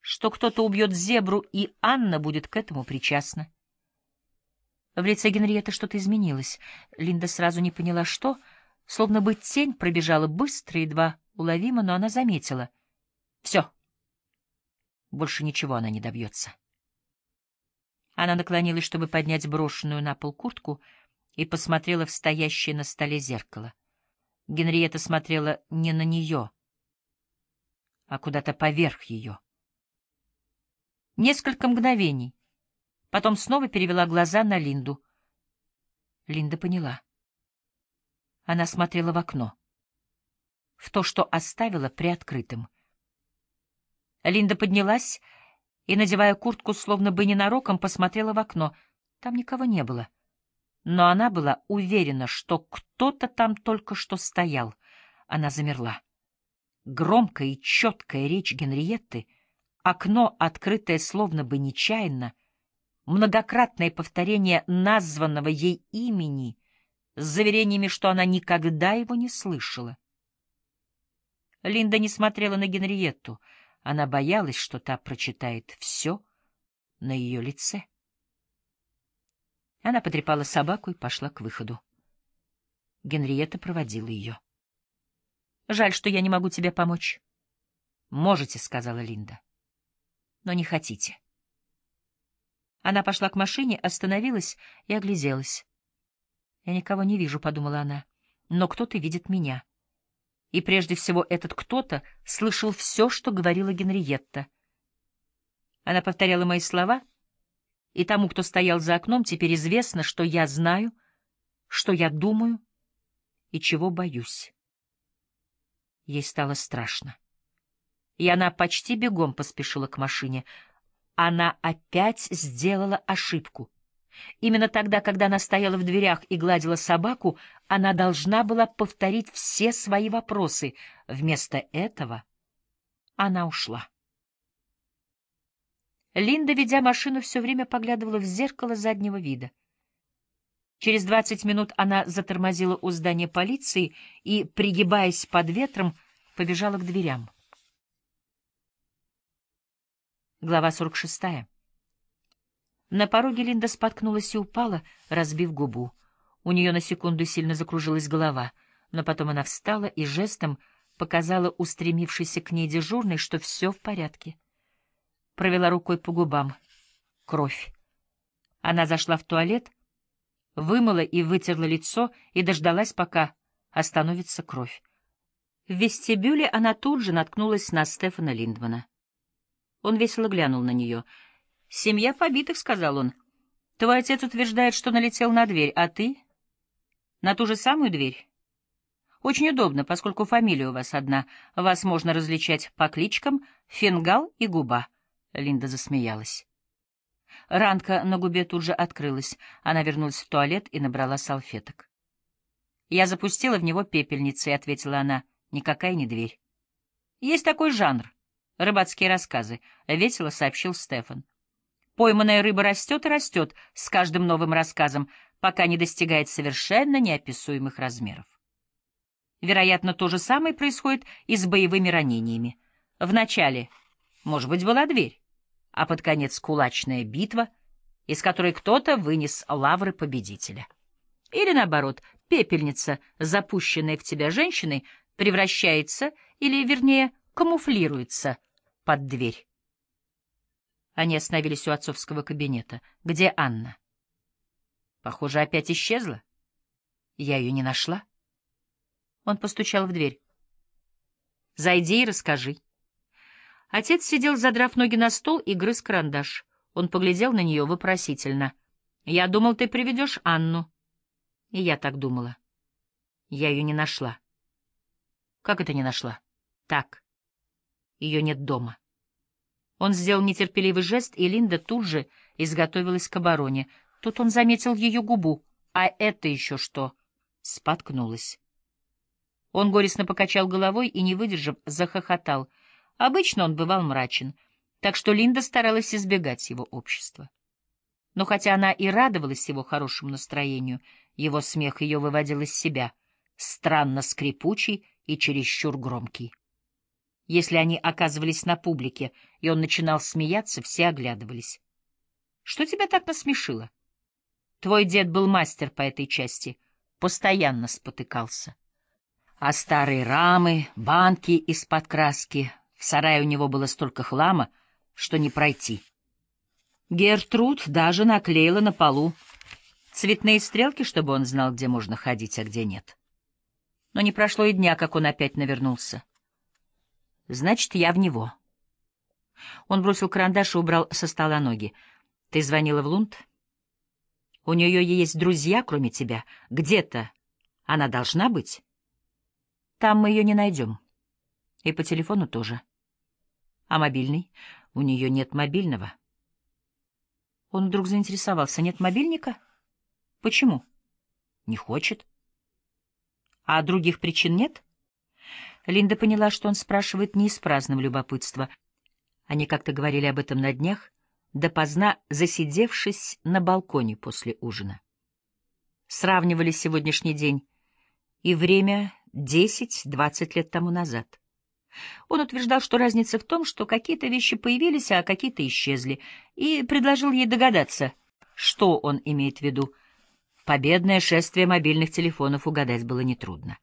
Что кто-то убьет зебру, и Анна будет к этому причастна. В лице Генриетты что-то изменилось. Линда сразу не поняла, что. Словно бы тень пробежала быстро, едва уловимо, но она заметила. Все. Больше ничего она не добьется. Она наклонилась, чтобы поднять брошенную на пол куртку, и посмотрела в стоящее на столе зеркало. Генриетта смотрела не на нее, а куда-то поверх ее. Несколько мгновений. Потом снова перевела глаза на Линду. Линда поняла. Она смотрела в окно в то, что оставила приоткрытым. Линда поднялась и, надевая куртку, словно бы ненароком, посмотрела в окно. Там никого не было. Но она была уверена, что кто-то там только что стоял. Она замерла. Громкая и четкая речь Генриетты, окно, открытое словно бы нечаянно, многократное повторение названного ей имени с заверениями, что она никогда его не слышала. Линда не смотрела на Генриетту. Она боялась, что та прочитает все на ее лице. Она потрепала собаку и пошла к выходу. Генриетта проводила ее. — Жаль, что я не могу тебе помочь. — Можете, — сказала Линда. — Но не хотите. Она пошла к машине, остановилась и огляделась. — Я никого не вижу, — подумала она, — но кто-то видит меня. И прежде всего этот кто-то слышал все, что говорила Генриетта. Она повторяла мои слова, и тому, кто стоял за окном, теперь известно, что я знаю, что я думаю и чего боюсь. Ей стало страшно. И она почти бегом поспешила к машине. Она опять сделала ошибку — Именно тогда, когда она стояла в дверях и гладила собаку, она должна была повторить все свои вопросы. Вместо этого она ушла. Линда, ведя машину, все время поглядывала в зеркало заднего вида. Через двадцать минут она затормозила у здания полиции и, пригибаясь под ветром, побежала к дверям. Глава сорок шестая. На пороге Линда споткнулась и упала, разбив губу. У нее на секунду сильно закружилась голова, но потом она встала и жестом показала устремившейся к ней дежурной, что все в порядке. Провела рукой по губам. Кровь. Она зашла в туалет, вымыла и вытерла лицо и дождалась, пока остановится кровь. В вестибюле она тут же наткнулась на Стефана Линдмана. Он весело глянул на нее — «Семья побитых», — сказал он. «Твой отец утверждает, что налетел на дверь, а ты?» «На ту же самую дверь?» «Очень удобно, поскольку фамилия у вас одна. Вас можно различать по кличкам Фингал и Губа». Линда засмеялась. Ранка на губе тут же открылась. Она вернулась в туалет и набрала салфеток. «Я запустила в него пепельницей», — ответила она. «Никакая не дверь». «Есть такой жанр. Рыбацкие рассказы», — весело сообщил Стефан. Пойманная рыба растет и растет с каждым новым рассказом, пока не достигает совершенно неописуемых размеров. Вероятно, то же самое происходит и с боевыми ранениями. Вначале, может быть, была дверь, а под конец кулачная битва, из которой кто-то вынес лавры победителя. Или наоборот, пепельница, запущенная в тебя женщиной, превращается, или, вернее, камуфлируется под дверь. Они остановились у отцовского кабинета. Где Анна? Похоже, опять исчезла. Я ее не нашла. Он постучал в дверь. Зайди и расскажи. Отец сидел, задрав ноги на стол и грыз карандаш. Он поглядел на нее вопросительно. «Я думал, ты приведешь Анну». И я так думала. Я ее не нашла. «Как это не нашла?» «Так. Ее нет дома». Он сделал нетерпеливый жест, и Линда тут же изготовилась к обороне. Тут он заметил ее губу. «А это еще что?» Споткнулась. Он горестно покачал головой и, не выдержав, захохотал. Обычно он бывал мрачен, так что Линда старалась избегать его общества. Но хотя она и радовалась его хорошему настроению, его смех ее выводил из себя, странно скрипучий и чересчур громкий. Если они оказывались на публике, и он начинал смеяться, все оглядывались. «Что тебя так насмешило?» «Твой дед был мастер по этой части, постоянно спотыкался». А старые рамы, банки из-под краски... В сарае у него было столько хлама, что не пройти. Гертруд даже наклеила на полу цветные стрелки, чтобы он знал, где можно ходить, а где нет. Но не прошло и дня, как он опять навернулся. Значит, я в него. Он бросил карандаш и убрал со стола ноги. Ты звонила в Лунд? У нее есть друзья, кроме тебя. Где-то она должна быть. Там мы ее не найдем. И по телефону тоже. А мобильный? У нее нет мобильного. Он вдруг заинтересовался. Нет мобильника? Почему? Не хочет. А других причин нет? — Линда поняла, что он спрашивает не из праздного любопытства. Они как-то говорили об этом на днях, допоздна засидевшись на балконе после ужина. Сравнивали сегодняшний день и время десять, двадцать лет тому назад. Он утверждал, что разница в том, что какие-то вещи появились, а какие-то исчезли, и предложил ей догадаться, что он имеет в виду. Победное шествие мобильных телефонов угадать было нетрудно.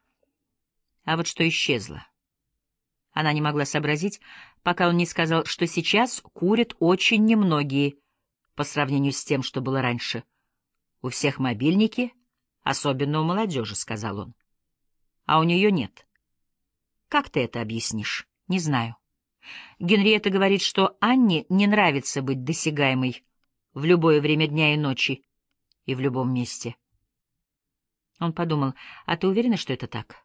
А вот что исчезло. Она не могла сообразить, пока он не сказал, что сейчас курят очень немногие по сравнению с тем, что было раньше. У всех мобильники, особенно у молодежи, — сказал он. А у нее нет. Как ты это объяснишь? Не знаю. Генриетта говорит, что Анне не нравится быть досягаемой в любое время дня и ночи и в любом месте. Он подумал, а ты уверена, что это так? —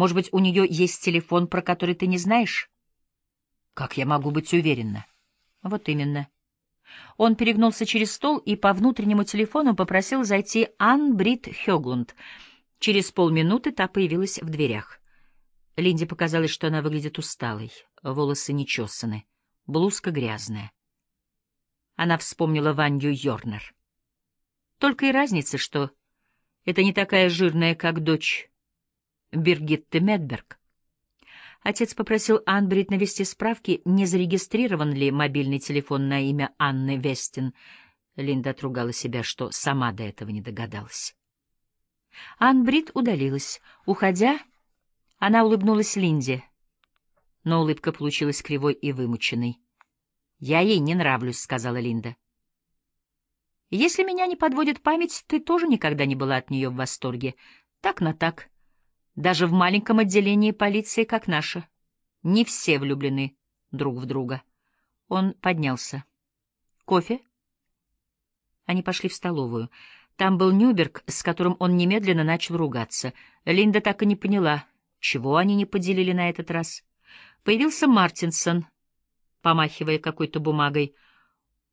может быть, у нее есть телефон, про который ты не знаешь? Как я могу быть уверена? Вот именно. Он перегнулся через стол и по внутреннему телефону попросил зайти Ан Брит Хёглунд. Через полминуты та появилась в дверях. Линде показалось, что она выглядит усталой, волосы нечесаны, блузка грязная. Она вспомнила Ванью Йорнер. Только и разница, что это не такая жирная, как дочь Биргитты Медберг. Отец попросил Анбрид навести справки, не зарегистрирован ли мобильный телефон на имя Анны Вестин. Линда отругала себя, что сама до этого не догадалась. Анбрид удалилась. Уходя, она улыбнулась Линде. Но улыбка получилась кривой и вымученной. «Я ей не нравлюсь», — сказала Линда. «Если меня не подводит память, ты тоже никогда не была от нее в восторге. Так на так. Даже в маленьком отделении полиции, как наше, не все влюблены друг в друга. Он поднялся. «Кофе?» Они пошли в столовую. Там был Нюберг, с которым он немедленно начал ругаться. Линда так и не поняла, чего они не поделили на этот раз. Появился Мартинсон, помахивая какой-то бумагой.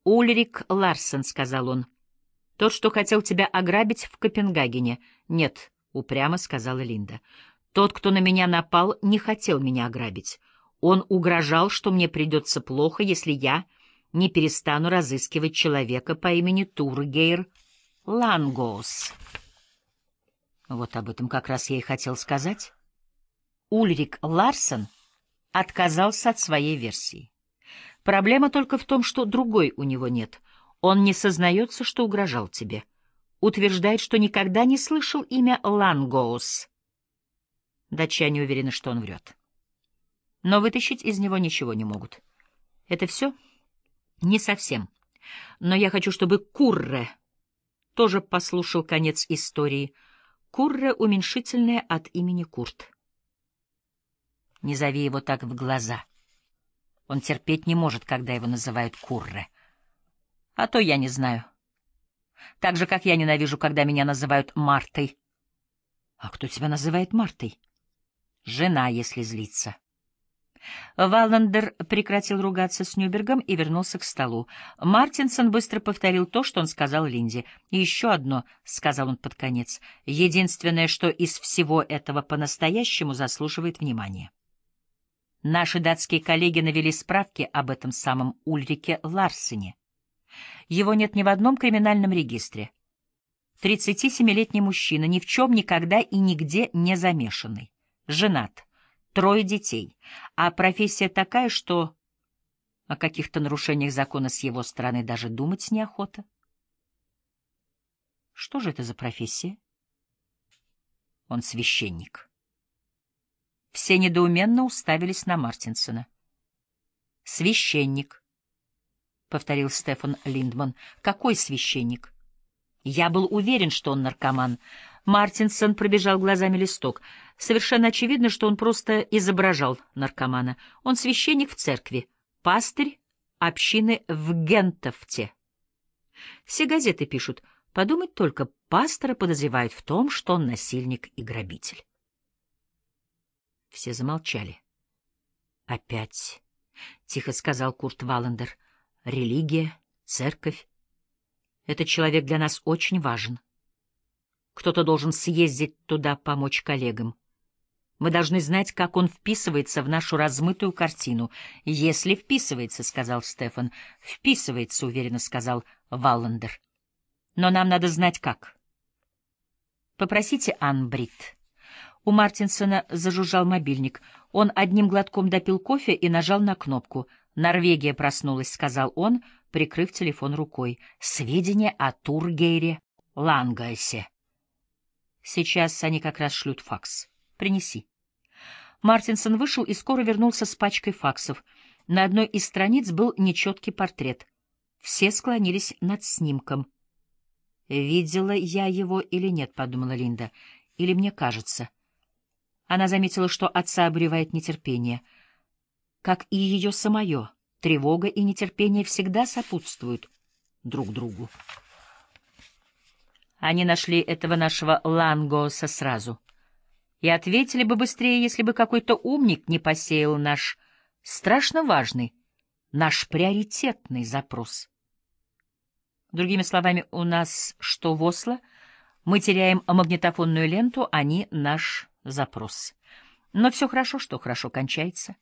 «Ульрик Ларсен», — сказал он. «Тот, что хотел тебя ограбить в Копенгагене. Нет, упрямо сказала Линда. Тот, кто на меня напал, не хотел меня ограбить. Он угрожал, что мне придется плохо, если я не перестану разыскивать человека по имени Тургейр Лангос. Вот об этом как раз я и хотел сказать. Ульрик Ларсон отказался от своей версии. Проблема только в том, что другой у него нет. Он не сознается, что угрожал тебе. — утверждает, что никогда не слышал имя Лангоус. Датчане уверены, что он врет. Но вытащить из него ничего не могут. Это все? Не совсем. Но я хочу, чтобы Курре тоже послушал конец истории. Курре — уменьшительное от имени Курт. Не зови его так в глаза. Он терпеть не может, когда его называют Курре. А то я не знаю. — так же, как я ненавижу, когда меня называют Мартой. А кто тебя называет Мартой? Жена, если злится. Валандер прекратил ругаться с Нюбергом и вернулся к столу. Мартинсон быстро повторил то, что он сказал Линде. еще одно», — сказал он под конец, — «единственное, что из всего этого по-настоящему заслуживает внимания». Наши датские коллеги навели справки об этом самом Ульрике Ларсене. Его нет ни в одном криминальном регистре. 37-летний мужчина, ни в чем никогда и нигде не замешанный. Женат. Трое детей. А профессия такая, что о каких-то нарушениях закона с его стороны даже думать неохота. Что же это за профессия? Он священник. Все недоуменно уставились на Мартинсона. Священник. — повторил Стефан Линдман. «Какой священник?» «Я был уверен, что он наркоман». Мартинсон пробежал глазами листок. Совершенно очевидно, что он просто изображал наркомана. Он священник в церкви, пастырь общины в Гентофте. Все газеты пишут, подумать только, пастора подозревают в том, что он насильник и грабитель. Все замолчали. «Опять», — тихо сказал Курт Валлендер религия, церковь. Этот человек для нас очень важен. Кто-то должен съездить туда помочь коллегам. Мы должны знать, как он вписывается в нашу размытую картину. Если вписывается, — сказал Стефан. — Вписывается, — уверенно сказал Валлендер. Но нам надо знать, как. Попросите Ан Брит. У Мартинсона зажужжал мобильник. Он одним глотком допил кофе и нажал на кнопку — «Норвегия проснулась», — сказал он, прикрыв телефон рукой. «Сведения о Тургейре Лангайсе». «Сейчас они как раз шлют факс. Принеси». Мартинсон вышел и скоро вернулся с пачкой факсов. На одной из страниц был нечеткий портрет. Все склонились над снимком. «Видела я его или нет?» — подумала Линда. «Или мне кажется». Она заметила, что отца обуревает нетерпение — как и ее самое, тревога и нетерпение всегда сопутствуют друг другу. Они нашли этого нашего Лангоса сразу. И ответили бы быстрее, если бы какой-то умник не посеял наш страшно важный, наш приоритетный запрос. Другими словами, у нас что в Осло? Мы теряем магнитофонную ленту, а они наш запрос. Но все хорошо, что хорошо кончается.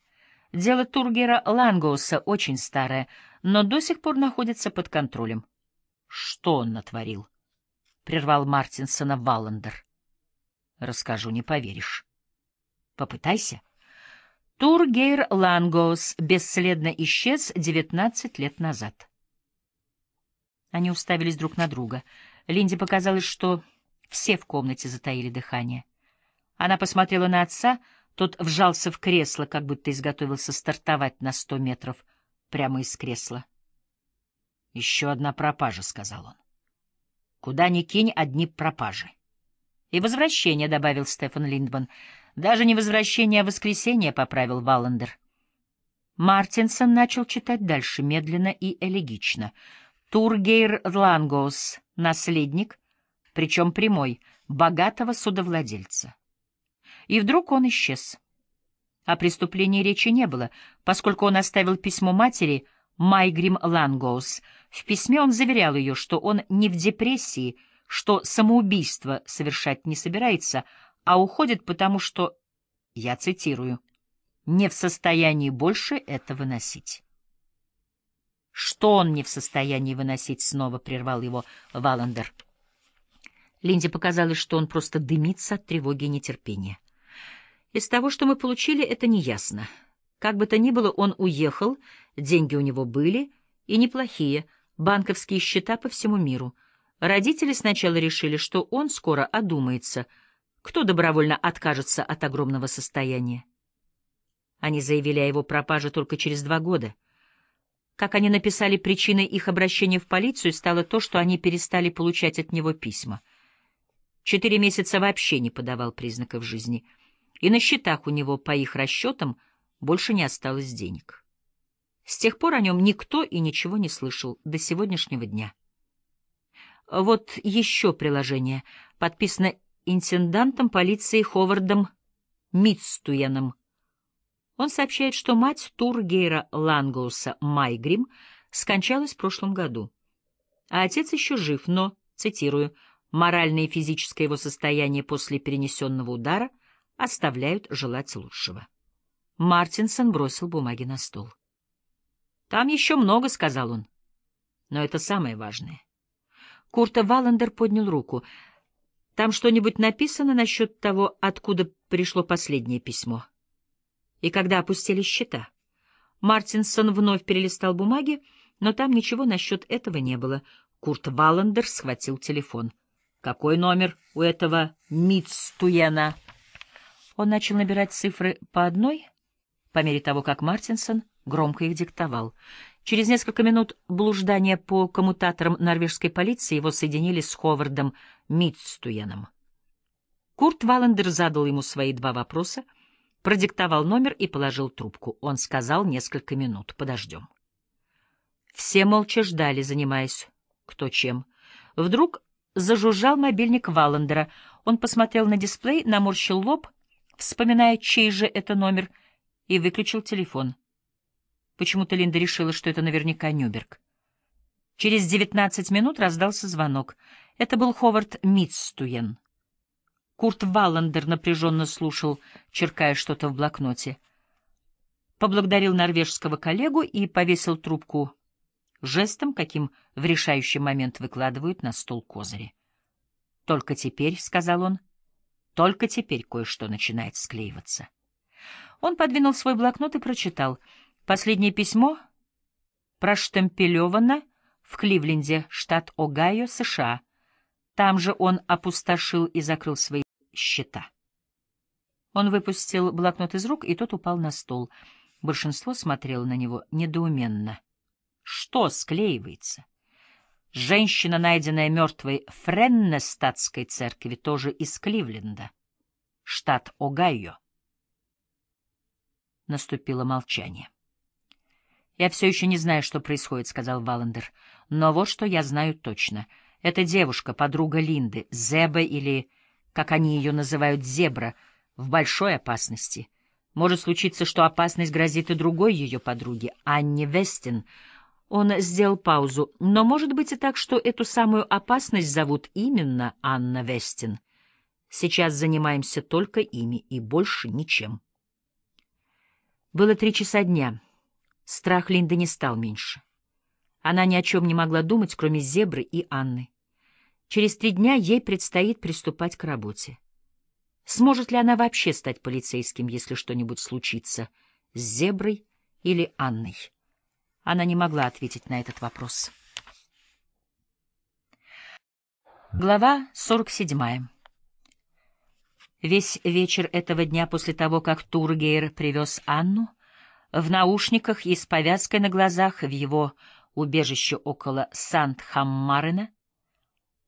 Дело Тургера Лангоуса очень старое, но до сих пор находится под контролем. — Что он натворил? — прервал Мартинсона Валлендер. — Расскажу, не поверишь. — Попытайся. Тургейр Лангоус бесследно исчез 19 лет назад. Они уставились друг на друга. Линде показалось, что все в комнате затаили дыхание. Она посмотрела на отца — тот вжался в кресло, как будто изготовился стартовать на сто метров прямо из кресла. «Еще одна пропажа», — сказал он. «Куда ни кинь, одни пропажи». «И возвращение», — добавил Стефан Линдман. «Даже не возвращение, а воскресенье», — поправил Валлендер. Мартинсон начал читать дальше, медленно и элегично. «Тургейр Лангоус, наследник, причем прямой, богатого судовладельца» и вдруг он исчез. О преступлении речи не было, поскольку он оставил письмо матери Майгрим Лангоус. В письме он заверял ее, что он не в депрессии, что самоубийство совершать не собирается, а уходит потому, что, я цитирую, «не в состоянии больше это выносить». «Что он не в состоянии выносить?» — снова прервал его Валандер. Линде показалось, что он просто дымится от тревоги и нетерпения. Из того, что мы получили, это неясно. Как бы то ни было, он уехал, деньги у него были, и неплохие, банковские счета по всему миру. Родители сначала решили, что он скоро одумается. Кто добровольно откажется от огромного состояния? Они заявили о его пропаже только через два года. Как они написали, причиной их обращения в полицию стало то, что они перестали получать от него письма. Четыре месяца вообще не подавал признаков жизни — и на счетах у него, по их расчетам, больше не осталось денег. С тех пор о нем никто и ничего не слышал до сегодняшнего дня. Вот еще приложение, подписано интендантом полиции Ховардом Митстуяном. Он сообщает, что мать Тургейра Лангоуса Майгрим скончалась в прошлом году. А отец еще жив, но, цитирую, «моральное и физическое его состояние после перенесенного удара – оставляют желать лучшего. Мартинсон бросил бумаги на стол. «Там еще много», — сказал он. «Но это самое важное». Курта Валандер поднял руку. «Там что-нибудь написано насчет того, откуда пришло последнее письмо?» И когда опустили счета? Мартинсон вновь перелистал бумаги, но там ничего насчет этого не было. Курт Валандер схватил телефон. «Какой номер у этого Митстуена?» Он начал набирать цифры по одной, по мере того, как Мартинсон громко их диктовал. Через несколько минут блуждания по коммутаторам норвежской полиции его соединили с Ховардом Митстуеном. Курт Валлендер задал ему свои два вопроса, продиктовал номер и положил трубку. Он сказал несколько минут. Подождем. Все молча ждали, занимаясь кто чем. Вдруг зажужжал мобильник Валлендера. Он посмотрел на дисплей, наморщил лоб вспоминая, чей же это номер, и выключил телефон. Почему-то Линда решила, что это наверняка Нюберг. Через девятнадцать минут раздался звонок. Это был Ховард Митстуен. Курт Валлендер напряженно слушал, черкая что-то в блокноте. Поблагодарил норвежского коллегу и повесил трубку жестом, каким в решающий момент выкладывают на стол козыри. «Только теперь», — сказал он, — только теперь кое-что начинает склеиваться. Он подвинул свой блокнот и прочитал. Последнее письмо проштемпелевано в Кливленде, штат Огайо, США. Там же он опустошил и закрыл свои счета. Он выпустил блокнот из рук, и тот упал на стол. Большинство смотрело на него недоуменно. Что склеивается? Женщина, найденная мертвой в Френнестатской церкви, тоже из Кливленда, штат Огайо. Наступило молчание. «Я все еще не знаю, что происходит», — сказал Валандер. «Но вот что я знаю точно. Эта девушка, подруга Линды, Зеба или, как они ее называют, Зебра, в большой опасности. Может случиться, что опасность грозит и другой ее подруге, Анне Вестин, — он сделал паузу. Но может быть и так, что эту самую опасность зовут именно Анна Вестин. Сейчас занимаемся только ими и больше ничем. Было три часа дня. Страх Линды не стал меньше. Она ни о чем не могла думать, кроме зебры и Анны. Через три дня ей предстоит приступать к работе. Сможет ли она вообще стать полицейским, если что-нибудь случится с зеброй или Анной? Она не могла ответить на этот вопрос. Глава 47. Весь вечер этого дня после того, как Тургейр привез Анну, в наушниках и с повязкой на глазах в его убежище около Сант-Хаммарена,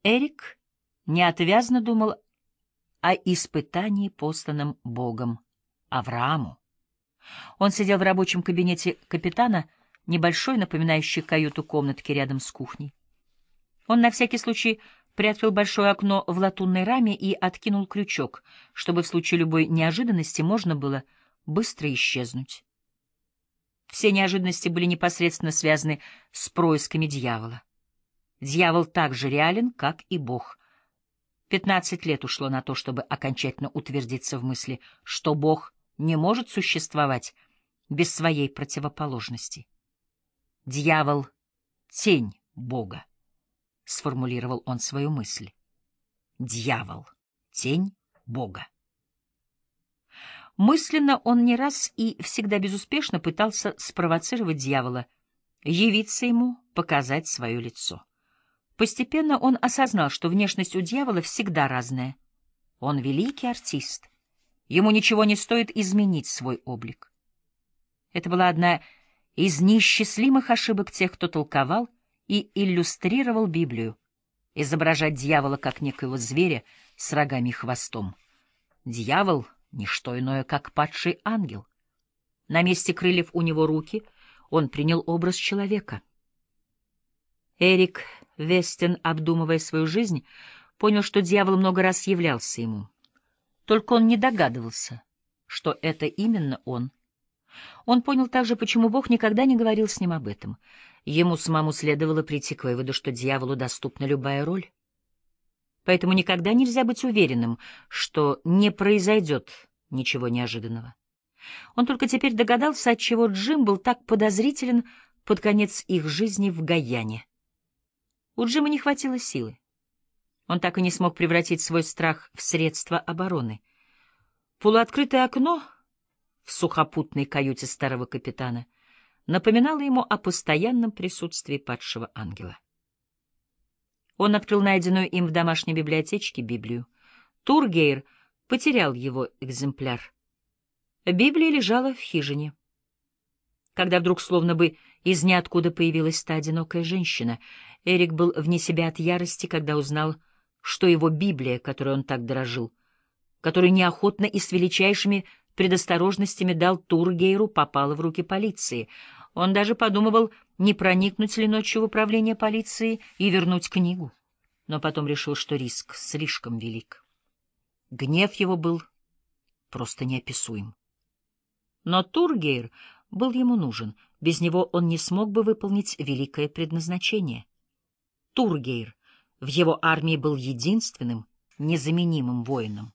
Эрик неотвязно думал о испытании, посланном Богом Аврааму. Он сидел в рабочем кабинете капитана, небольшой, напоминающий каюту комнатки рядом с кухней. Он на всякий случай приоткрыл большое окно в латунной раме и откинул крючок, чтобы в случае любой неожиданности можно было быстро исчезнуть. Все неожиданности были непосредственно связаны с происками дьявола. Дьявол так же реален, как и Бог. Пятнадцать лет ушло на то, чтобы окончательно утвердиться в мысли, что Бог не может существовать без своей противоположности. Дьявол — тень Бога, — сформулировал он свою мысль. Дьявол — тень Бога. Мысленно он не раз и всегда безуспешно пытался спровоцировать дьявола, явиться ему, показать свое лицо. Постепенно он осознал, что внешность у дьявола всегда разная. Он великий артист. Ему ничего не стоит изменить свой облик. Это была одна из неисчислимых ошибок тех, кто толковал и иллюстрировал Библию, изображать дьявола как некоего зверя с рогами и хвостом. Дьявол — не иное, как падший ангел. На месте крыльев у него руки, он принял образ человека. Эрик Вестен, обдумывая свою жизнь, понял, что дьявол много раз являлся ему. Только он не догадывался, что это именно он — он понял также, почему Бог никогда не говорил с ним об этом. Ему самому следовало прийти к выводу, что дьяволу доступна любая роль. Поэтому никогда нельзя быть уверенным, что не произойдет ничего неожиданного. Он только теперь догадался, отчего Джим был так подозрителен под конец их жизни в Гаяне. У Джима не хватило силы. Он так и не смог превратить свой страх в средство обороны. Полуоткрытое окно в сухопутной каюте старого капитана напоминала ему о постоянном присутствии падшего ангела. Он открыл найденную им в домашней библиотечке Библию. Тургейр потерял его экземпляр. Библия лежала в хижине. Когда вдруг словно бы из ниоткуда появилась та одинокая женщина, Эрик был вне себя от ярости, когда узнал, что его Библия, которой он так дорожил, которую неохотно и с величайшими предосторожностями дал Тургейру, попало в руки полиции. Он даже подумывал, не проникнуть ли ночью в управление полиции и вернуть книгу. Но потом решил, что риск слишком велик. Гнев его был просто неописуем. Но Тургейр был ему нужен. Без него он не смог бы выполнить великое предназначение. Тургейр в его армии был единственным незаменимым воином.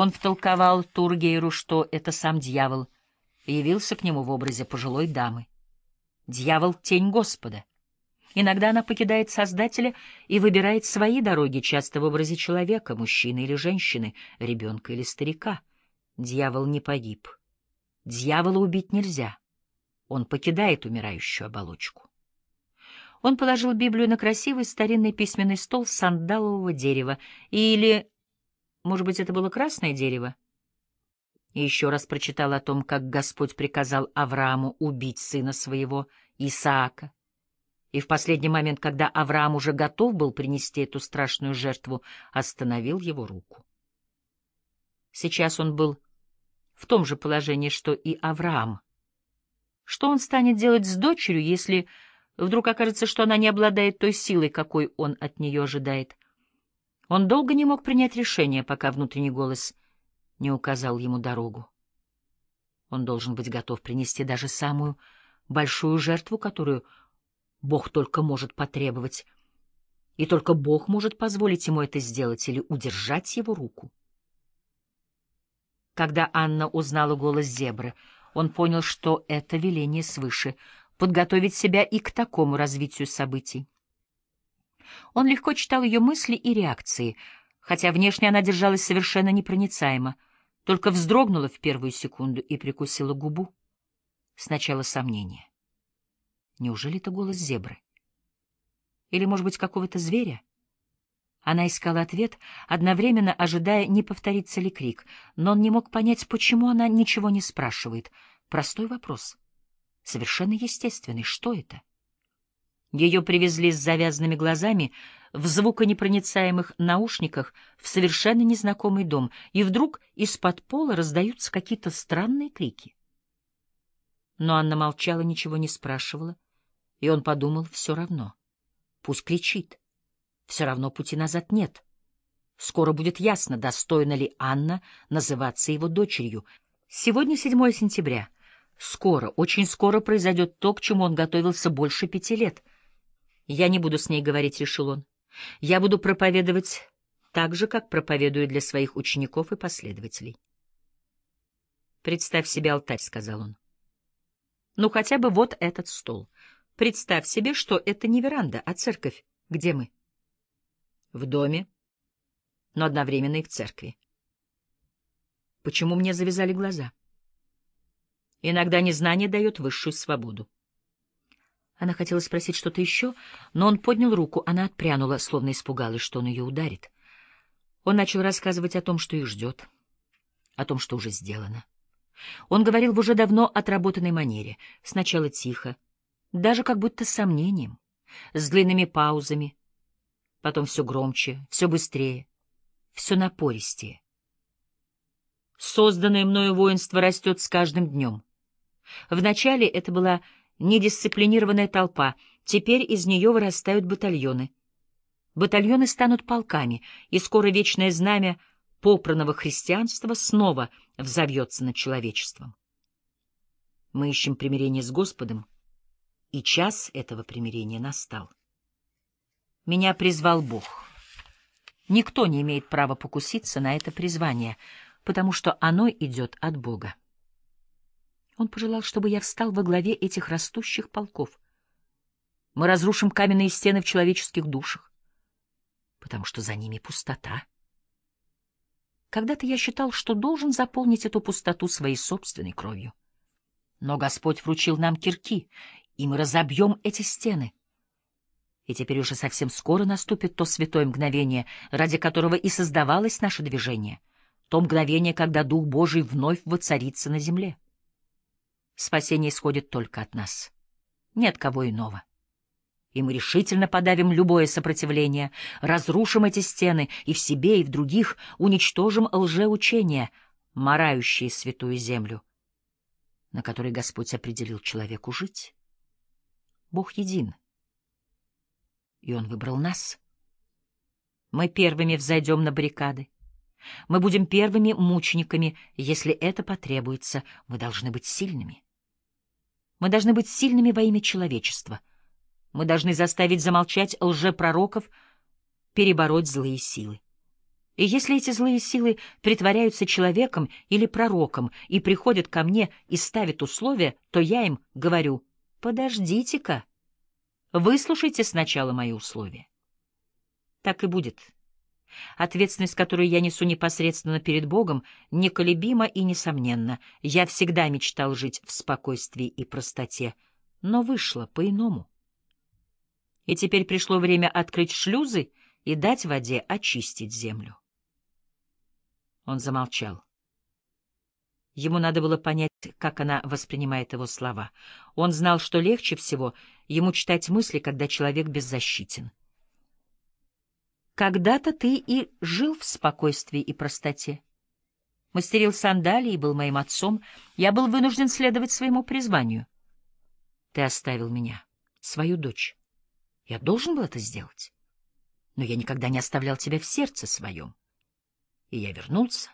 Он втолковал Тургейру, что это сам дьявол, и явился к нему в образе пожилой дамы. Дьявол — тень Господа. Иногда она покидает Создателя и выбирает свои дороги, часто в образе человека, мужчины или женщины, ребенка или старика. Дьявол не погиб. Дьявола убить нельзя. Он покидает умирающую оболочку. Он положил Библию на красивый старинный письменный стол сандалового дерева или может быть, это было красное дерево? И еще раз прочитал о том, как Господь приказал Аврааму убить сына своего, Исаака. И в последний момент, когда Авраам уже готов был принести эту страшную жертву, остановил его руку. Сейчас он был в том же положении, что и Авраам. Что он станет делать с дочерью, если вдруг окажется, что она не обладает той силой, какой он от нее ожидает? Он долго не мог принять решение, пока внутренний голос не указал ему дорогу. Он должен быть готов принести даже самую большую жертву, которую Бог только может потребовать, и только Бог может позволить ему это сделать или удержать его руку. Когда Анна узнала голос зебры, он понял, что это веление свыше — подготовить себя и к такому развитию событий. Он легко читал ее мысли и реакции, хотя внешне она держалась совершенно непроницаемо, только вздрогнула в первую секунду и прикусила губу. Сначала сомнение. Неужели это голос зебры? Или, может быть, какого-то зверя? Она искала ответ, одновременно ожидая, не повторится ли крик, но он не мог понять, почему она ничего не спрашивает. Простой вопрос. Совершенно естественный. Что это? Ее привезли с завязанными глазами, в звуконепроницаемых наушниках, в совершенно незнакомый дом, и вдруг из-под пола раздаются какие-то странные крики. Но Анна молчала, ничего не спрашивала, и он подумал, все равно. Пусть кричит. Все равно пути назад нет. Скоро будет ясно, достойна ли Анна называться его дочерью. Сегодня 7 сентября. Скоро, очень скоро произойдет то, к чему он готовился больше пяти лет — я не буду с ней говорить, решил он. Я буду проповедовать так же, как проповедую для своих учеников и последователей. «Представь себе алтарь», — сказал он. «Ну, хотя бы вот этот стол. Представь себе, что это не веранда, а церковь. Где мы?» «В доме, но одновременно и в церкви». «Почему мне завязали глаза?» «Иногда незнание дает высшую свободу». Она хотела спросить что-то еще, но он поднял руку, она отпрянула, словно испугалась, что он ее ударит. Он начал рассказывать о том, что их ждет, о том, что уже сделано. Он говорил в уже давно отработанной манере, сначала тихо, даже как будто с сомнением, с длинными паузами, потом все громче, все быстрее, все напористее. Созданное мною воинство растет с каждым днем. Вначале это была недисциплинированная толпа, теперь из нее вырастают батальоны. Батальоны станут полками, и скоро вечное знамя попранного христианства снова взовьется над человечеством. Мы ищем примирение с Господом, и час этого примирения настал. Меня призвал Бог. Никто не имеет права покуситься на это призвание, потому что оно идет от Бога. Он пожелал, чтобы я встал во главе этих растущих полков. Мы разрушим каменные стены в человеческих душах, потому что за ними пустота. Когда-то я считал, что должен заполнить эту пустоту своей собственной кровью. Но Господь вручил нам кирки, и мы разобьем эти стены. И теперь уже совсем скоро наступит то святое мгновение, ради которого и создавалось наше движение, то мгновение, когда Дух Божий вновь воцарится на земле. Спасение исходит только от нас. нет кого иного. И мы решительно подавим любое сопротивление, разрушим эти стены и в себе, и в других, уничтожим лжеучения, марающие святую землю, на которой Господь определил человеку жить. Бог един. И Он выбрал нас. Мы первыми взойдем на баррикады. Мы будем первыми мучениками, если это потребуется. Мы должны быть сильными. Мы должны быть сильными во имя человечества. Мы должны заставить замолчать лжепророков, перебороть злые силы. И если эти злые силы притворяются человеком или пророком и приходят ко мне и ставят условия, то я им говорю, подождите-ка, выслушайте сначала мои условия. Так и будет. Ответственность, которую я несу непосредственно перед Богом, неколебима и несомненна. Я всегда мечтал жить в спокойствии и простоте, но вышло по-иному. И теперь пришло время открыть шлюзы и дать воде очистить землю. Он замолчал. Ему надо было понять, как она воспринимает его слова. Он знал, что легче всего ему читать мысли, когда человек беззащитен. Когда-то ты и жил в спокойствии и простоте. Мастерил сандалии, был моим отцом. Я был вынужден следовать своему призванию. Ты оставил меня, свою дочь. Я должен был это сделать. Но я никогда не оставлял тебя в сердце своем. И я вернулся.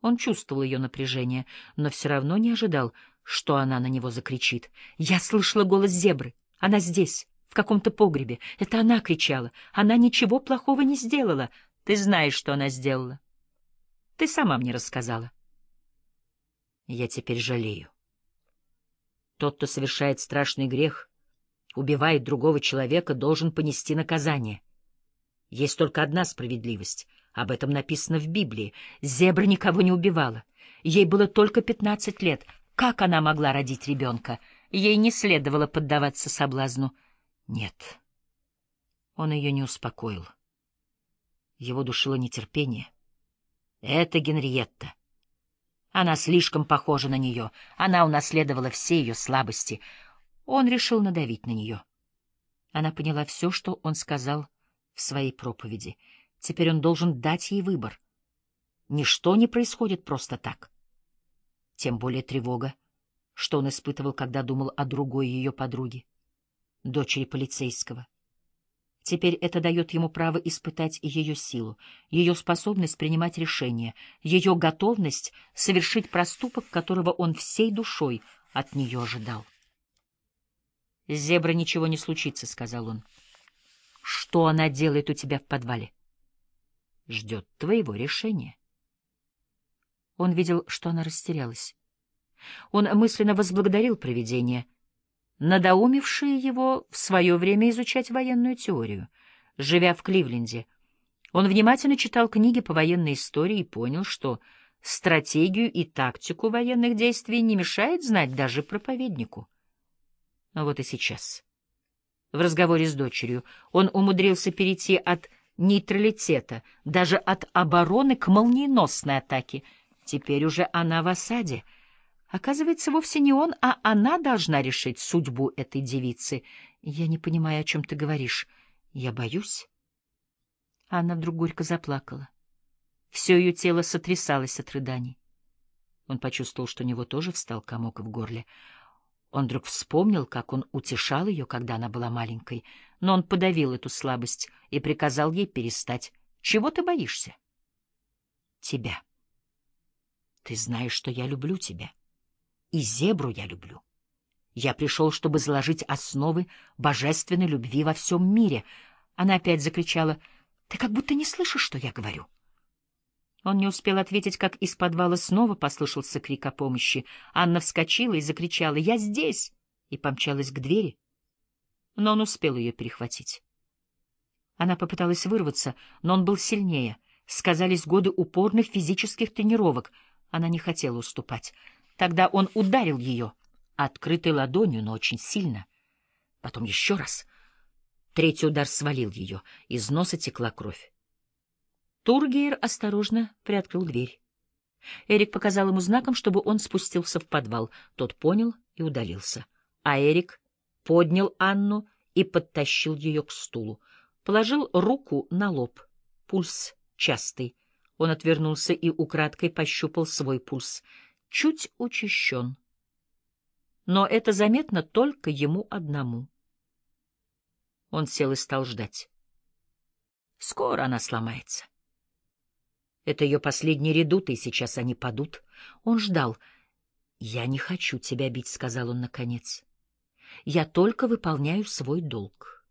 Он чувствовал ее напряжение, но все равно не ожидал, что она на него закричит. «Я слышала голос зебры! Она здесь!» в каком-то погребе. Это она кричала. Она ничего плохого не сделала. Ты знаешь, что она сделала. Ты сама мне рассказала. Я теперь жалею. Тот, кто совершает страшный грех, убивает другого человека, должен понести наказание. Есть только одна справедливость. Об этом написано в Библии. Зебра никого не убивала. Ей было только пятнадцать лет. Как она могла родить ребенка? Ей не следовало поддаваться соблазну. Нет. Он ее не успокоил. Его душило нетерпение. Это Генриетта. Она слишком похожа на нее. Она унаследовала все ее слабости. Он решил надавить на нее. Она поняла все, что он сказал в своей проповеди. Теперь он должен дать ей выбор. Ничто не происходит просто так. Тем более тревога, что он испытывал, когда думал о другой ее подруге дочери полицейского. Теперь это дает ему право испытать ее силу, ее способность принимать решения, ее готовность совершить проступок, которого он всей душой от нее ожидал. зебра ничего не случится», — сказал он. «Что она делает у тебя в подвале?» «Ждет твоего решения». Он видел, что она растерялась. Он мысленно возблагодарил провидение — надоумившие его в свое время изучать военную теорию. Живя в Кливленде, он внимательно читал книги по военной истории и понял, что стратегию и тактику военных действий не мешает знать даже проповеднику. Но вот и сейчас. В разговоре с дочерью он умудрился перейти от нейтралитета, даже от обороны к молниеносной атаке. Теперь уже она в осаде — Оказывается, вовсе не он, а она должна решить судьбу этой девицы. Я не понимаю, о чем ты говоришь. Я боюсь. Она вдруг горько заплакала. Все ее тело сотрясалось от рыданий. Он почувствовал, что у него тоже встал комок в горле. Он вдруг вспомнил, как он утешал ее, когда она была маленькой, но он подавил эту слабость и приказал ей перестать. «Чего ты боишься?» «Тебя. Ты знаешь, что я люблю тебя» и зебру я люблю. Я пришел, чтобы заложить основы божественной любви во всем мире. Она опять закричала, «Ты как будто не слышишь, что я говорю». Он не успел ответить, как из подвала снова послышался крик о помощи. Анна вскочила и закричала «Я здесь!» и помчалась к двери. Но он успел ее перехватить. Она попыталась вырваться, но он был сильнее. Сказались годы упорных физических тренировок. Она не хотела уступать. Тогда он ударил ее открытой ладонью, но очень сильно. Потом еще раз. Третий удар свалил ее, из носа текла кровь. Тургейр осторожно приоткрыл дверь. Эрик показал ему знаком, чтобы он спустился в подвал. Тот понял и удалился. А Эрик поднял Анну и подтащил ее к стулу. Положил руку на лоб. Пульс частый. Он отвернулся и украдкой пощупал свой пульс чуть учащен. Но это заметно только ему одному. Он сел и стал ждать. Скоро она сломается. Это ее последние редут, и сейчас они падут. Он ждал. «Я не хочу тебя бить», — сказал он наконец. «Я только выполняю свой долг.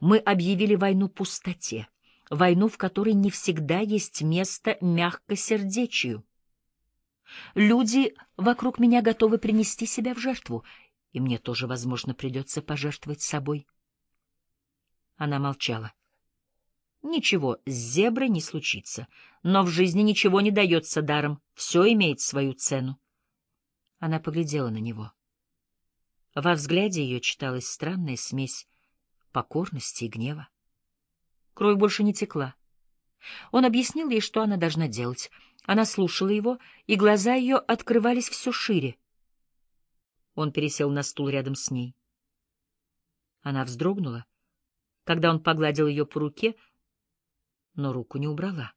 Мы объявили войну пустоте, войну, в которой не всегда есть место мягкосердечию. Люди вокруг меня готовы принести себя в жертву, и мне тоже, возможно, придется пожертвовать собой. Она молчала. Ничего с зеброй не случится, но в жизни ничего не дается даром, все имеет свою цену. Она поглядела на него. Во взгляде ее читалась странная смесь покорности и гнева. Кровь больше не текла. Он объяснил ей, что она должна делать — она слушала его, и глаза ее открывались все шире. Он пересел на стул рядом с ней. Она вздрогнула, когда он погладил ее по руке, но руку не убрала.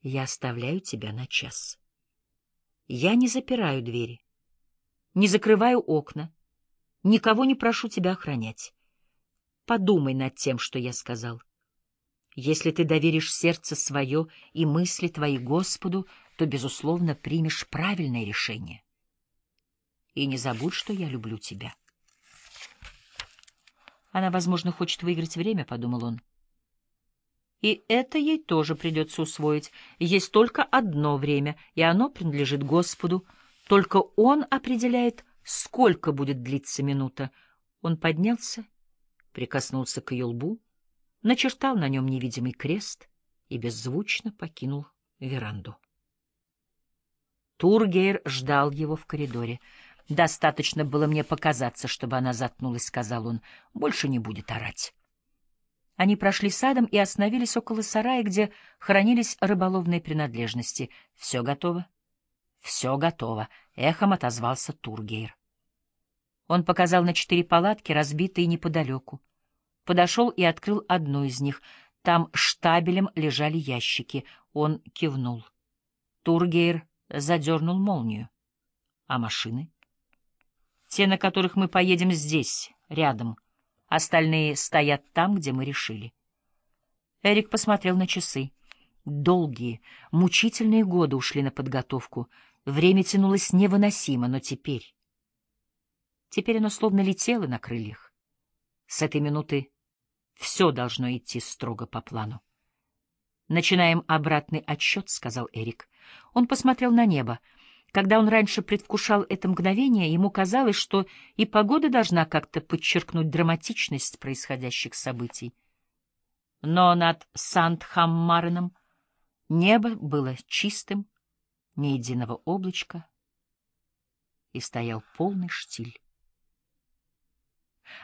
«Я оставляю тебя на час. Я не запираю двери, не закрываю окна, никого не прошу тебя охранять. Подумай над тем, что я сказал. Если ты доверишь сердце свое и мысли твои Господу, то, безусловно, примешь правильное решение. И не забудь, что я люблю тебя. Она, возможно, хочет выиграть время, — подумал он. И это ей тоже придется усвоить. Есть только одно время, и оно принадлежит Господу. Только Он определяет, сколько будет длиться минута. Он поднялся, прикоснулся к ее лбу, начертал на нем невидимый крест и беззвучно покинул веранду. Тургейр ждал его в коридоре. «Достаточно было мне показаться, чтобы она заткнулась», — сказал он. «Больше не будет орать». Они прошли садом и остановились около сарая, где хранились рыболовные принадлежности. «Все готово?» «Все готово», — эхом отозвался Тургейр. Он показал на четыре палатки, разбитые неподалеку подошел и открыл одну из них. Там штабелем лежали ящики. Он кивнул. Тургейр задернул молнию. А машины? Те, на которых мы поедем здесь, рядом. Остальные стоят там, где мы решили. Эрик посмотрел на часы. Долгие, мучительные годы ушли на подготовку. Время тянулось невыносимо, но теперь... Теперь оно словно летело на крыльях. С этой минуты все должно идти строго по плану. «Начинаем обратный отсчет», — сказал Эрик. Он посмотрел на небо. Когда он раньше предвкушал это мгновение, ему казалось, что и погода должна как-то подчеркнуть драматичность происходящих событий. Но над Сандхаммареном небо было чистым, ни единого облачка, и стоял полный штиль.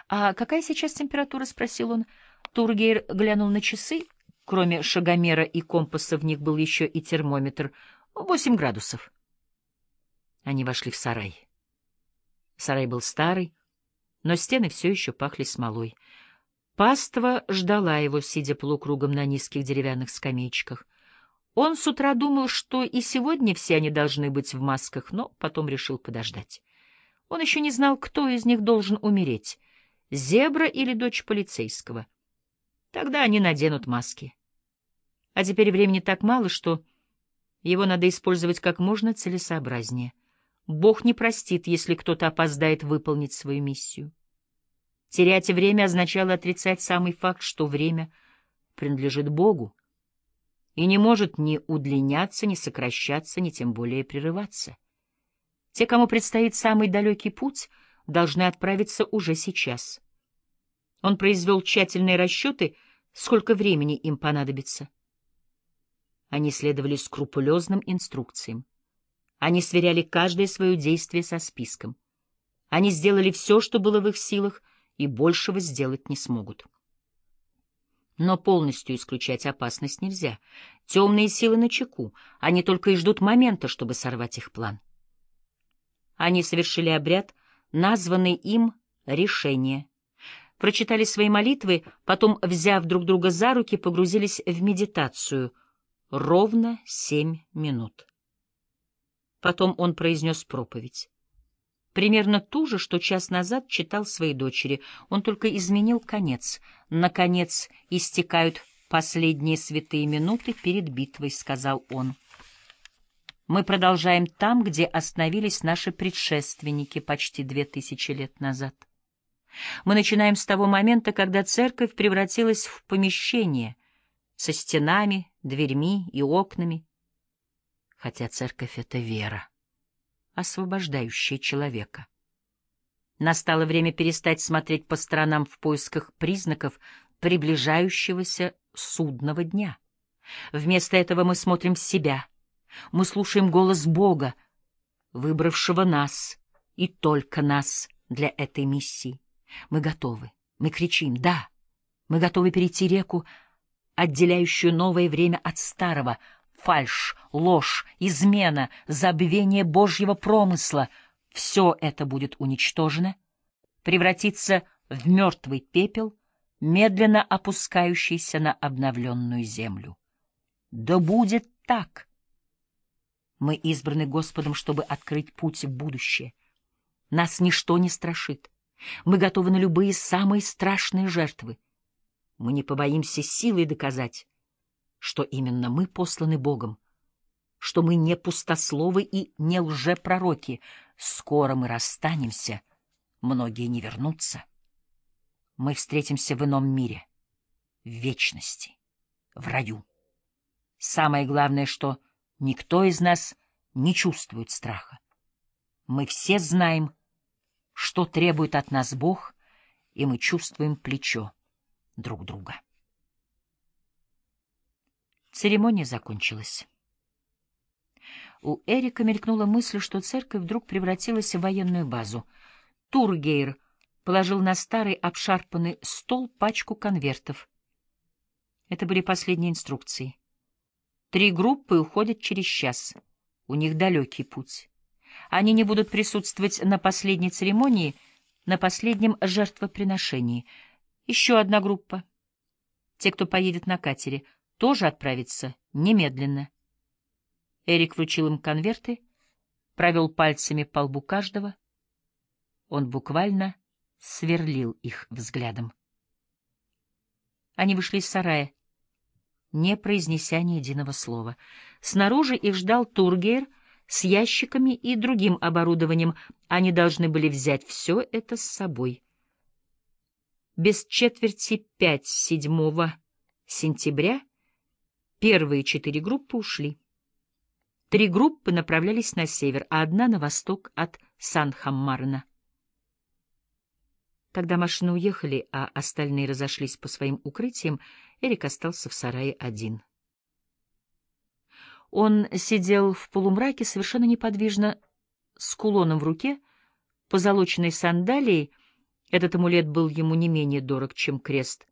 «А какая сейчас температура?» — спросил он. Тургейр глянул на часы. Кроме шагомера и компаса в них был еще и термометр. Восемь градусов. Они вошли в сарай. Сарай был старый, но стены все еще пахли смолой. Паства ждала его, сидя полукругом на низких деревянных скамеечках. Он с утра думал, что и сегодня все они должны быть в масках, но потом решил подождать. Он еще не знал, кто из них должен умереть — зебра или дочь полицейского. Тогда они наденут маски. А теперь времени так мало, что его надо использовать как можно целесообразнее. Бог не простит, если кто-то опоздает выполнить свою миссию. Терять время означало отрицать самый факт, что время принадлежит Богу и не может ни удлиняться, ни сокращаться, ни тем более прерываться. Те, кому предстоит самый далекий путь — должны отправиться уже сейчас. Он произвел тщательные расчеты, сколько времени им понадобится. Они следовали скрупулезным инструкциям. Они сверяли каждое свое действие со списком. Они сделали все, что было в их силах, и большего сделать не смогут. Но полностью исключать опасность нельзя. Темные силы на чеку. Они только и ждут момента, чтобы сорвать их план. Они совершили обряд — названный им «Решение». Прочитали свои молитвы, потом, взяв друг друга за руки, погрузились в медитацию. Ровно семь минут. Потом он произнес проповедь. Примерно ту же, что час назад читал своей дочери. Он только изменил конец. Наконец истекают последние святые минуты перед битвой, — сказал он. Мы продолжаем там, где остановились наши предшественники почти две тысячи лет назад. Мы начинаем с того момента, когда церковь превратилась в помещение со стенами, дверьми и окнами, хотя церковь — это вера, освобождающая человека. Настало время перестать смотреть по сторонам в поисках признаков приближающегося судного дня. Вместо этого мы смотрим себя — мы слушаем голос Бога, выбравшего нас и только нас для этой миссии. Мы готовы, мы кричим «Да!» Мы готовы перейти реку, отделяющую новое время от старого, фальшь, ложь, измена, забвение Божьего промысла — все это будет уничтожено, превратится в мертвый пепел, медленно опускающийся на обновленную землю. Да будет так! Мы избраны Господом, чтобы открыть путь в будущее. Нас ничто не страшит. Мы готовы на любые самые страшные жертвы. Мы не побоимся силой доказать, что именно мы посланы Богом, что мы не пустословы и не лжепророки. Скоро мы расстанемся, многие не вернутся. Мы встретимся в ином мире, в вечности, в раю. Самое главное, что Никто из нас не чувствует страха. Мы все знаем, что требует от нас Бог, и мы чувствуем плечо друг друга. Церемония закончилась. У Эрика мелькнула мысль, что церковь вдруг превратилась в военную базу. Тургейр положил на старый обшарпанный стол пачку конвертов. Это были последние инструкции. Три группы уходят через час. У них далекий путь. Они не будут присутствовать на последней церемонии, на последнем жертвоприношении. Еще одна группа. Те, кто поедет на катере, тоже отправятся немедленно. Эрик вручил им конверты, провел пальцами по лбу каждого. Он буквально сверлил их взглядом. Они вышли из сарая не произнеся ни единого слова. Снаружи их ждал Тургейр с ящиками и другим оборудованием. Они должны были взять все это с собой. Без четверти пять седьмого сентября первые четыре группы ушли. Три группы направлялись на север, а одна — на восток от Сан-Хаммарна. Когда машины уехали, а остальные разошлись по своим укрытиям, Эрик остался в сарае один. Он сидел в полумраке совершенно неподвижно, с кулоном в руке, позолоченной сандалией. Этот амулет был ему не менее дорог, чем крест.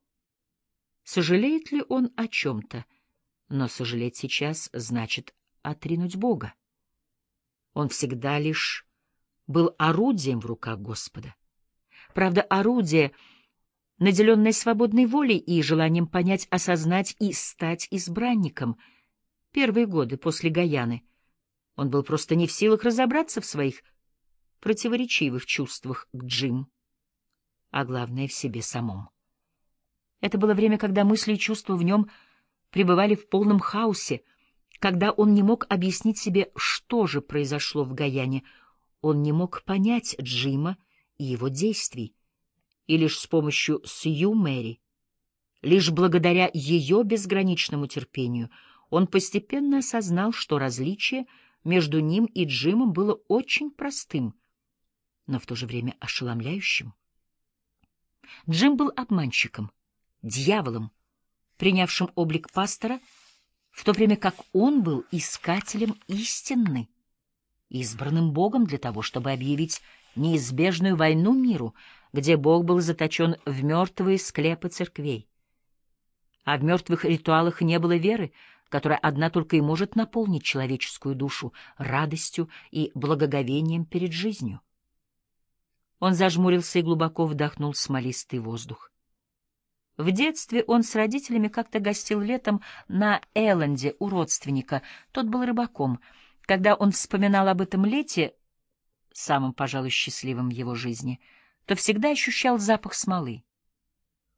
Сожалеет ли он о чем-то? Но сожалеть сейчас значит отринуть Бога. Он всегда лишь был орудием в руках Господа. Правда, орудие — наделенная свободной волей и желанием понять, осознать и стать избранником. Первые годы после Гаяны он был просто не в силах разобраться в своих противоречивых чувствах к Джим, а главное — в себе самом. Это было время, когда мысли и чувства в нем пребывали в полном хаосе, когда он не мог объяснить себе, что же произошло в Гаяне. Он не мог понять Джима и его действий и лишь с помощью Сью Мэри. Лишь благодаря ее безграничному терпению он постепенно осознал, что различие между ним и Джимом было очень простым, но в то же время ошеломляющим. Джим был обманщиком, дьяволом, принявшим облик пастора, в то время как он был искателем истины, избранным Богом для того, чтобы объявить неизбежную войну миру — где Бог был заточен в мертвые склепы церквей. А в мертвых ритуалах не было веры, которая одна только и может наполнить человеческую душу радостью и благоговением перед жизнью. Он зажмурился и глубоко вдохнул смолистый воздух. В детстве он с родителями как-то гостил летом на Элленде у родственника, тот был рыбаком. Когда он вспоминал об этом лете, самым, пожалуй, счастливым в его жизни — то всегда ощущал запах смолы.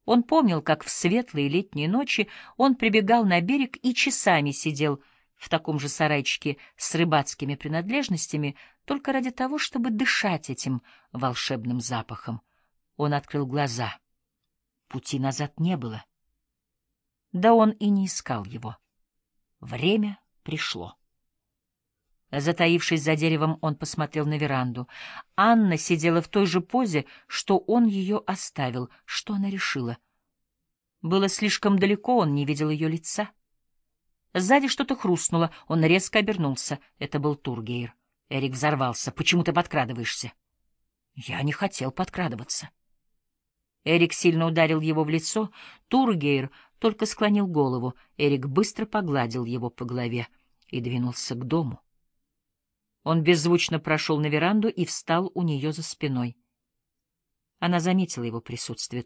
Он помнил, как в светлые летние ночи он прибегал на берег и часами сидел в таком же сарайчике с рыбацкими принадлежностями, только ради того, чтобы дышать этим волшебным запахом. Он открыл глаза. Пути назад не было. Да он и не искал его. Время пришло. Затаившись за деревом, он посмотрел на веранду. Анна сидела в той же позе, что он ее оставил. Что она решила? Было слишком далеко, он не видел ее лица. Сзади что-то хрустнуло, он резко обернулся. Это был Тургейр. Эрик взорвался. «Почему ты подкрадываешься?» «Я не хотел подкрадываться». Эрик сильно ударил его в лицо. Тургейр только склонил голову. Эрик быстро погладил его по голове и двинулся к дому. Он беззвучно прошел на веранду и встал у нее за спиной. Она заметила его присутствие.